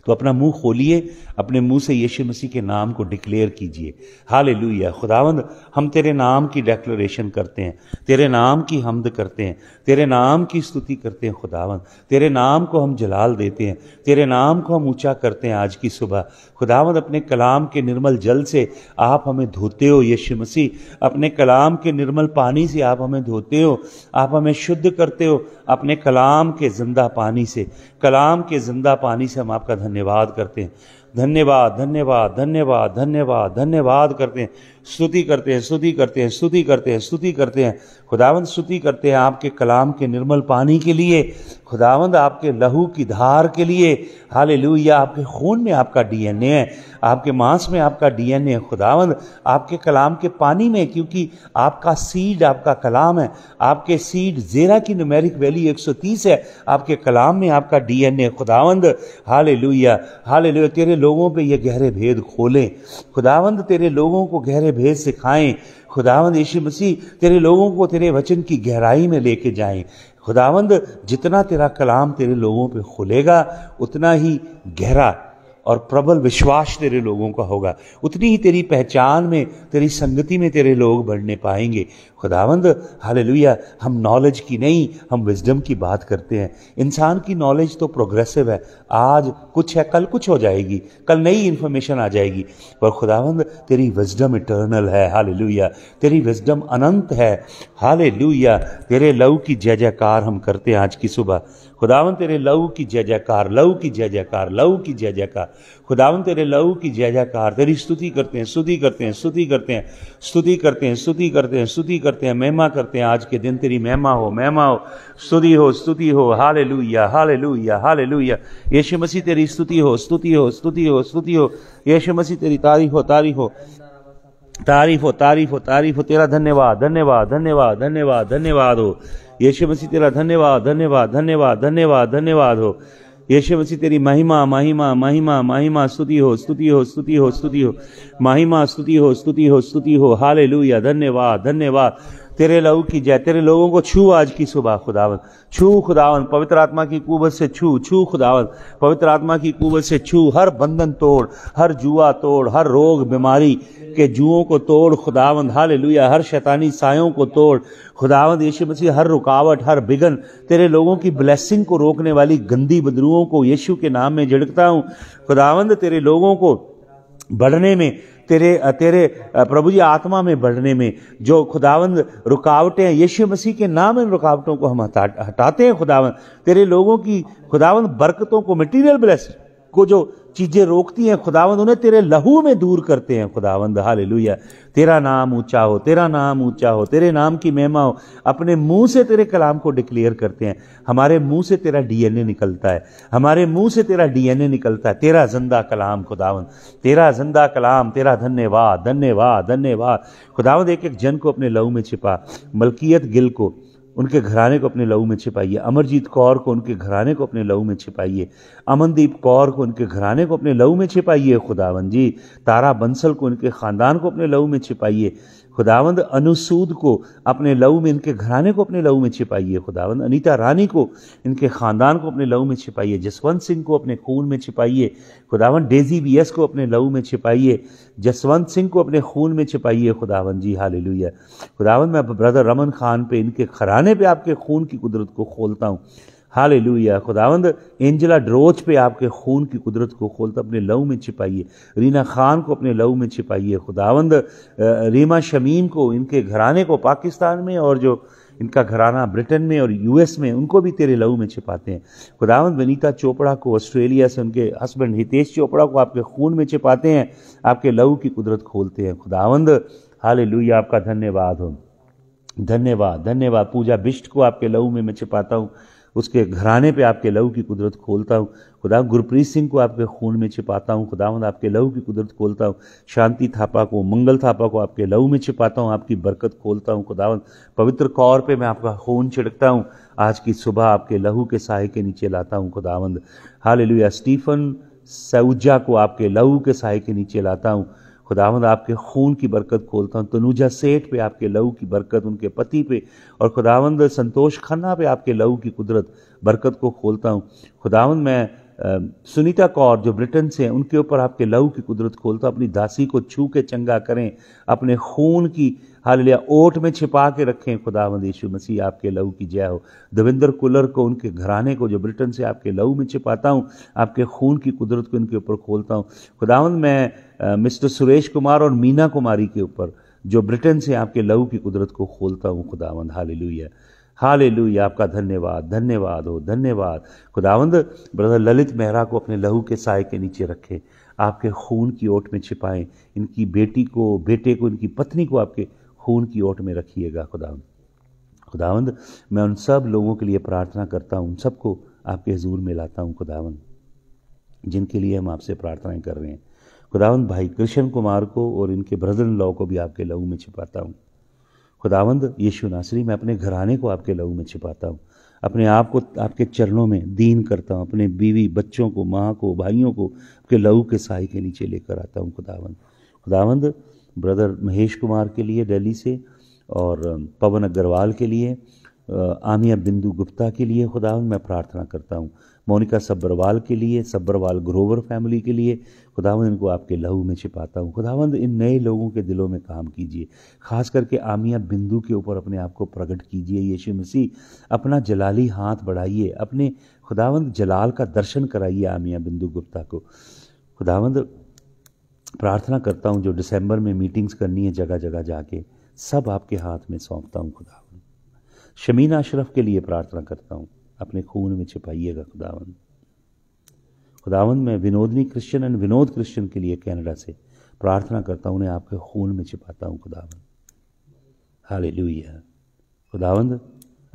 तो अपना मुंह खोलिए अपने मुंह से यीशु मसीह के नाम को डिक्लेयर कीजिए हाल खुदावंद हम तेरे नाम की डेक्लेरेशन करते हैं तेरे नाम की हमद करते हैं तेरे नाम की स्तुति करते हैं खुदावन तेरे नाम को हम जलाल देते हैं तेरे नाम को हम ऊंचा करते हैं आज की सुबह खुदावन अपने कलाम के निर्मल जल से आप हमें धोते हो यीशु मसीह अपने कलाम के निर्मल पानी से आप हमें धोते हो आप हमें शुद्ध करते हो अपने कलाम के जिंदा पानी से कलाम के जिंदा पानी से हम आपका धन्यवाद करते हैं धन्यवाद धन्यवाद धन्यवाद धन्यवाद धन्यवाद करते हैं स्तुति करते हैं स्तुति करते हैं स्तुति करते हैं स्तुति करते हैं खुदावंद स्तुति करते हैं आपके कलाम के निर्मल पानी के लिए खुदावंद आपके लहू की धार के लिए हाल आपके खून में आपका डीएनए है आपके मांस में आपका डीएनए है खुदावंद आपके कलाम के पानी में क्योंकि आपका सीड आपका कलाम है आपके सीड ज़ेरा की नुमेरिक वैली एक है आपके कलाम में आपका डीएनए खुदावंद हाल लुया हाल तेरे लोगों पर यह गहरे भेद खोलें खुदावंद तेरे लोगों को गहरे भेद सिखाएं खुदावंद यीशु मसीह तेरे लोगों को तेरे वचन की गहराई में लेके जाएं खुदावंद जितना तेरा कलाम तेरे लोगों पे खुलेगा उतना ही गहरा और प्रबल विश्वास तेरे लोगों का होगा उतनी ही तेरी पहचान में तेरी संगति में तेरे लोग बढ़ने पाएंगे खुदावंद हालेलुया हम नॉलेज की नहीं हम विजडम की बात करते हैं इंसान की नॉलेज तो प्रोग्रेसिव है आज कुछ है कल कुछ हो जाएगी कल नई इन्फॉर्मेशन आ जाएगी पर खुदावंद तेरी विजडम इटर्नल है हालेलुया तेरी विजडम अनंत है हालेलुया तेरे लव की जय जयकार हम करते हैं आज की सुबह खुदावन तेरे लहू की जय जयकार लहू की जय जयकार लहू की जय जयकार खुदावन तेरे लहू की जय जयकार तेरी स्तुति करते हैं स्तुति करते हैं स्तुति करते हैं स्तुति करते हैं स्तुति करते हैं स्तुति करते हैं महिमा करते हैं आज के दिन तेरी महिमा हो महिमा हो स्तुति हो स्तुति हो हाले लुया हाले लुया हाले लुया यशु मसीह तेरी स्तुति हो स्तुति हो स्तुति हो स्तुति हो यशु मसीह तेरी तारीफ हो तारीफ हो तारीफ हो तारीफ हो तारीफ हो तेरा धन्यवाद धन्यवाद धन्यवाद धन्यवाद धन्यवाद हो यशु मसीह तेरा धन्यवाद धन्यवाद धन्यवाद धन्यवाद धन्यवाद हो यशु मसीह तेरी महिमा महिमा महिमा महिमा स्तुति हो स्तुति हो स्तुति हो स्तुति हो महिमा स्तुति हो स्तुति हो स्तुति हो हाले धन्यवाद धन्यवाद तेरे लहू की जय तेरे लोगों को छू आज की सुबह खुदावन छू खुदावन पवित्र आत्मा की कुवत से छू छू खुदावन पवित्र आत्मा की कुवत से छू हर बंधन तोड़ हर जुआ तोड़ हर रोग बीमारी के जुओं को तोड़ खुदावंद हाल लुया हर शैतानी सायों को तोड़ खुदावंद यीशु मसीह हर रुकावट हर बिगन तेरे लोगों की ब्लेसिंग को रोकने वाली गंदी बदरुओं को यीशु के नाम में झिड़कता हूँ खुदावंद तेरे लोगों को बढ़ने में तेरे तेरे प्रभु जी आत्मा में बढ़ने में जो खुदावंद रुकावटें यीशु मसीह के नाम इन रुकावटों को हम हटा हटाते हैं खुदावंद तेरे लोगों की खुदावंद बरकतों को मटीरियल ब्लेसिंग को जो चीज़ें रोकती हैं खुदावंद उन्हें तेरे लहू में दूर करते हैं खुदावंद हाल तेरा नाम ऊंचा हो तेरा नाम ऊंचा हो तेरे नाम की महिमा हो अपने मुंह से तेरे कलाम को डिक्लेयर करते हैं हमारे मुंह से तेरा डीएनए निकलता है हमारे मुंह से तेरा डीएनए निकलता है तेरा जिंदा कलाम खुदावंद तेरा जिंदा कलाम तेरा धन्यवाद धन्यवाद धन्यवाद खुदावंद एक एक जन को अपने लहू में छिपा मलकियत गिल को उनके घराने को अपने लहू में छिपाइए अमरजीत कौर को उनके घराने को अपने लहू में छिपाइए अमनदीप कौर को उनके घराने को अपने लहू में छिपाइए खुदावन जी तारा बंसल को उनके ख़ानदान को अपने लहू में छिपाइए खुदावंद अनुसूद को अपने लहू में इनके घराने को अपने लहू में छिपाइए खुदावंद अनीता रानी को इनके ख़ानदान को अपने लहू में छिपाइए जसवंत सिंह को अपने खून में छिपाइए खुदावंद डेजी बी एस को अपने लहू में छिपाइए जसवंत सिंह को अपने खून में छिपाइए खुदावंद जी हाल खुदावंद मैं ब्रदर रमन खान पे इनके घराने पर आपके खून की कुदरत को खोलता हूँ हाल लुया खुदावंद एंजला ड्रोच पे आपके खून की कुदरत को खोलता तो अपने लहू में छिपाइए रीना खान को अपने लहू में छिपाइए खुदावंद रीमा शमीम को इनके घराने को पाकिस्तान में और जो इनका घराना ब्रिटेन में और यूएस में उनको भी तेरे लहू में छिपाते हैं खुदावंद वनीता चोपड़ा को ऑस्ट्रेलिया से उनके हस्बैंड हितेश चोपड़ा को आपके खून में छिपाते हैं आपके लहू की कुदरत खोलते हैं खुदावंद हाल लुया आपका धन्यवाद हो धन्यवाद धन्यवाद पूजा बिष्ट को आपके लहू में मैं छिपाता हूँ उसके घराने पे आपके लहू की कुदरत खोलता हूँ खुदा गुरप्रीत सिंह को आपके खून में छिपाता हूँ खुदावंद आपके लहू की कुदरत खोलता हूँ शांति थापा को मंगल थापा को आपके लहू में छिपाता हूँ आपकी बरकत खोलता हूँ खुदावंद पवित्र कौर पे मैं आपका खून छिड़कता हूँ आज की सुबह आपके लहू के साय के नीचे लाता हूँ खुदावंद हाल स्टीफन सऊजा को आपके लहू के साय के नीचे लाता हूँ खुदावंद आपके खून की बरकत खोलता हूँ तनुजा सेठ पे आपके लहू की बरकत उनके पति पे और खुदावंद संतोष खन्ना पे आपके लहू की कुदरत बरकत को खोलता हूँ खुदावंद मैं सुनीता कौर जो ब्रिटेन से हैं उनके ऊपर आपके लहू की कुदरत खोलता अपनी दासी को छू के चंगा करें अपने खून की हाल ओट में छिपा के रखें खुदावंद यीशु मसीह आपके लहू की जय हो दविंदर कुलर को उनके घराने को जो ब्रिटेन से आपके लहू में छिपाता हूँ आपके खून की कुदरत को इनके ऊपर खोलता हूँ खुदावंद मैं मिस्टर सुरेश कुमार और मीना कुमारी के ऊपर जो ब्रिटेन से आपके लहू की कुदरत को खोलता हूँ खुदावंद हाल लुया हाल लुया आपका धन्यवाद धन्यवाद हो धन्यवाद खुदावंद ब्रदर ललित मेहरा को अपने लहू के साय के नीचे रखें आपके खून की ओट में छिपाएं इनकी बेटी को बेटे को इनकी पत्नी को आपके खून की ओट में रखिएगा खुदावंद खुदावंद मैं उन सब लोगों के लिए प्रार्थना करता हूँ उन सबको आपके हजूर में लाता हूँ खुदावंद जिनके लिए हम आपसे प्रार्थनाएं कर रहे हैं खुदावंद भाई कृष्ण कुमार को और इनके ब्रदर इन लॉ को भी आपके लहू में छिपाता हूँ खुदावंद यीशु नासरी मैं अपने घराने को आपके लहू में छिपाता हूँ अपने आप को आपके चरणों में दीन करता हूँ अपने बीवी बच्चों को माँ को भाइयों को आपके लहू के साय के नीचे लेकर आता हूँ खुदावंद खुदावंद ब्रदर महेश कुमार के लिए दिल्ली से और पवन अग्रवाल के लिए आमिया बिंदु गुप्ता के लिए खुदावंद मैं प्रार्थना करता हूँ मोनिका सब्बरवाल के लिए सब्बरवाल ग्रोवर फैमिली के लिए खुदावंद इनको आपके लहू में छिपाता हूँ खुदावंद इन नए लोगों के दिलों में काम कीजिए खास करके आमिया बिंदु के ऊपर अपने आप को प्रकट कीजिए यीशु मसीह अपना जलाली हाथ बढ़ाइए अपने खुदावंद जलाल का दर्शन कराइए आमिया बिंदु गुप्ता को खुदावंद प्रार्थना करता हूँ जो दिसंबर में मीटिंग्स करनी है जगह जगह जाके सब आपके हाथ में सौंपता हूँ खुदावंद शमीना अशरफ के लिए प्रार्थना करता हूँ अपने खून में छिपाइएगा खुदावंद खुदावंद मैं Vinodini Christian and Vinod Christian के लिए कैनेडा से प्रार्थना करता हूँ उन्हें आपके खून में छिपाता हूँ खुदावंद हाल खुदावंद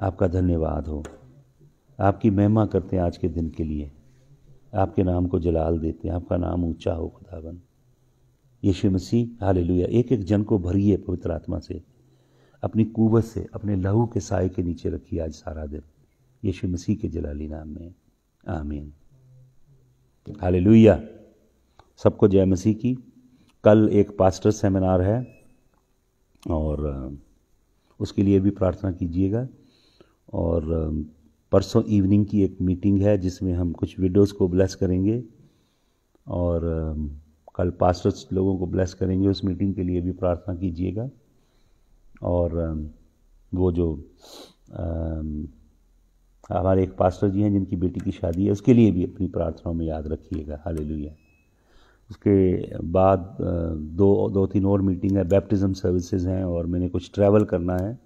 आपका धन्यवाद हो आपकी महिमा करते हैं आज के दिन के लिए आपके नाम को जलाल देते हैं आपका नाम ऊंचा हो खुदावन यीशु मसीह हाल एक एक जन को भरिए पवित्र आत्मा से अपनी कुवत से अपने लहू के साय के नीचे रखिए आज सारा दिन यीशु मसीह के जलाली नाम में आमीन हालेलुया सबको जय मसीह की कल एक पास्टर सेमिनार है और उसके लिए भी प्रार्थना कीजिएगा और परसों इवनिंग की एक मीटिंग है जिसमें हम कुछ विडोज़ को ब्लेस करेंगे और कल पास्टर्स लोगों को ब्लेस करेंगे उस मीटिंग के लिए भी प्रार्थना कीजिएगा और वो जो हमारे एक पास्टर जी हैं जिनकी बेटी की शादी है उसके लिए भी अपनी प्रार्थनाओं में याद रखिएगा हाल उसके बाद दो दो तीन और मीटिंग है बैप्टिज़म सर्विसेज हैं और मैंने कुछ ट्रैवल करना है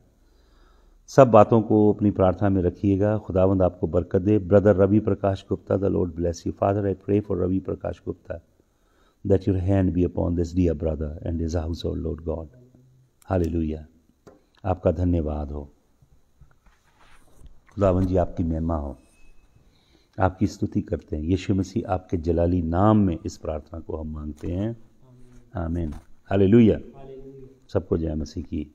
सब बातों को अपनी प्रार्थना में रखिएगा खुदावंद आपको बरकत दे brother Ravi Prakash Gupta the Lord bless you father I pray for Ravi Prakash Gupta that your hand be upon this dear brother and is house और लॉर्ड गॉड हाल आपका धन्यवाद हो खुदावन जी आपकी महिमा हो आपकी स्तुति करते हैं यीशु मसीह आपके जलाली नाम में इस प्रार्थना को हम मांगते हैं आमीन हालेलुया सबको जय मसीह की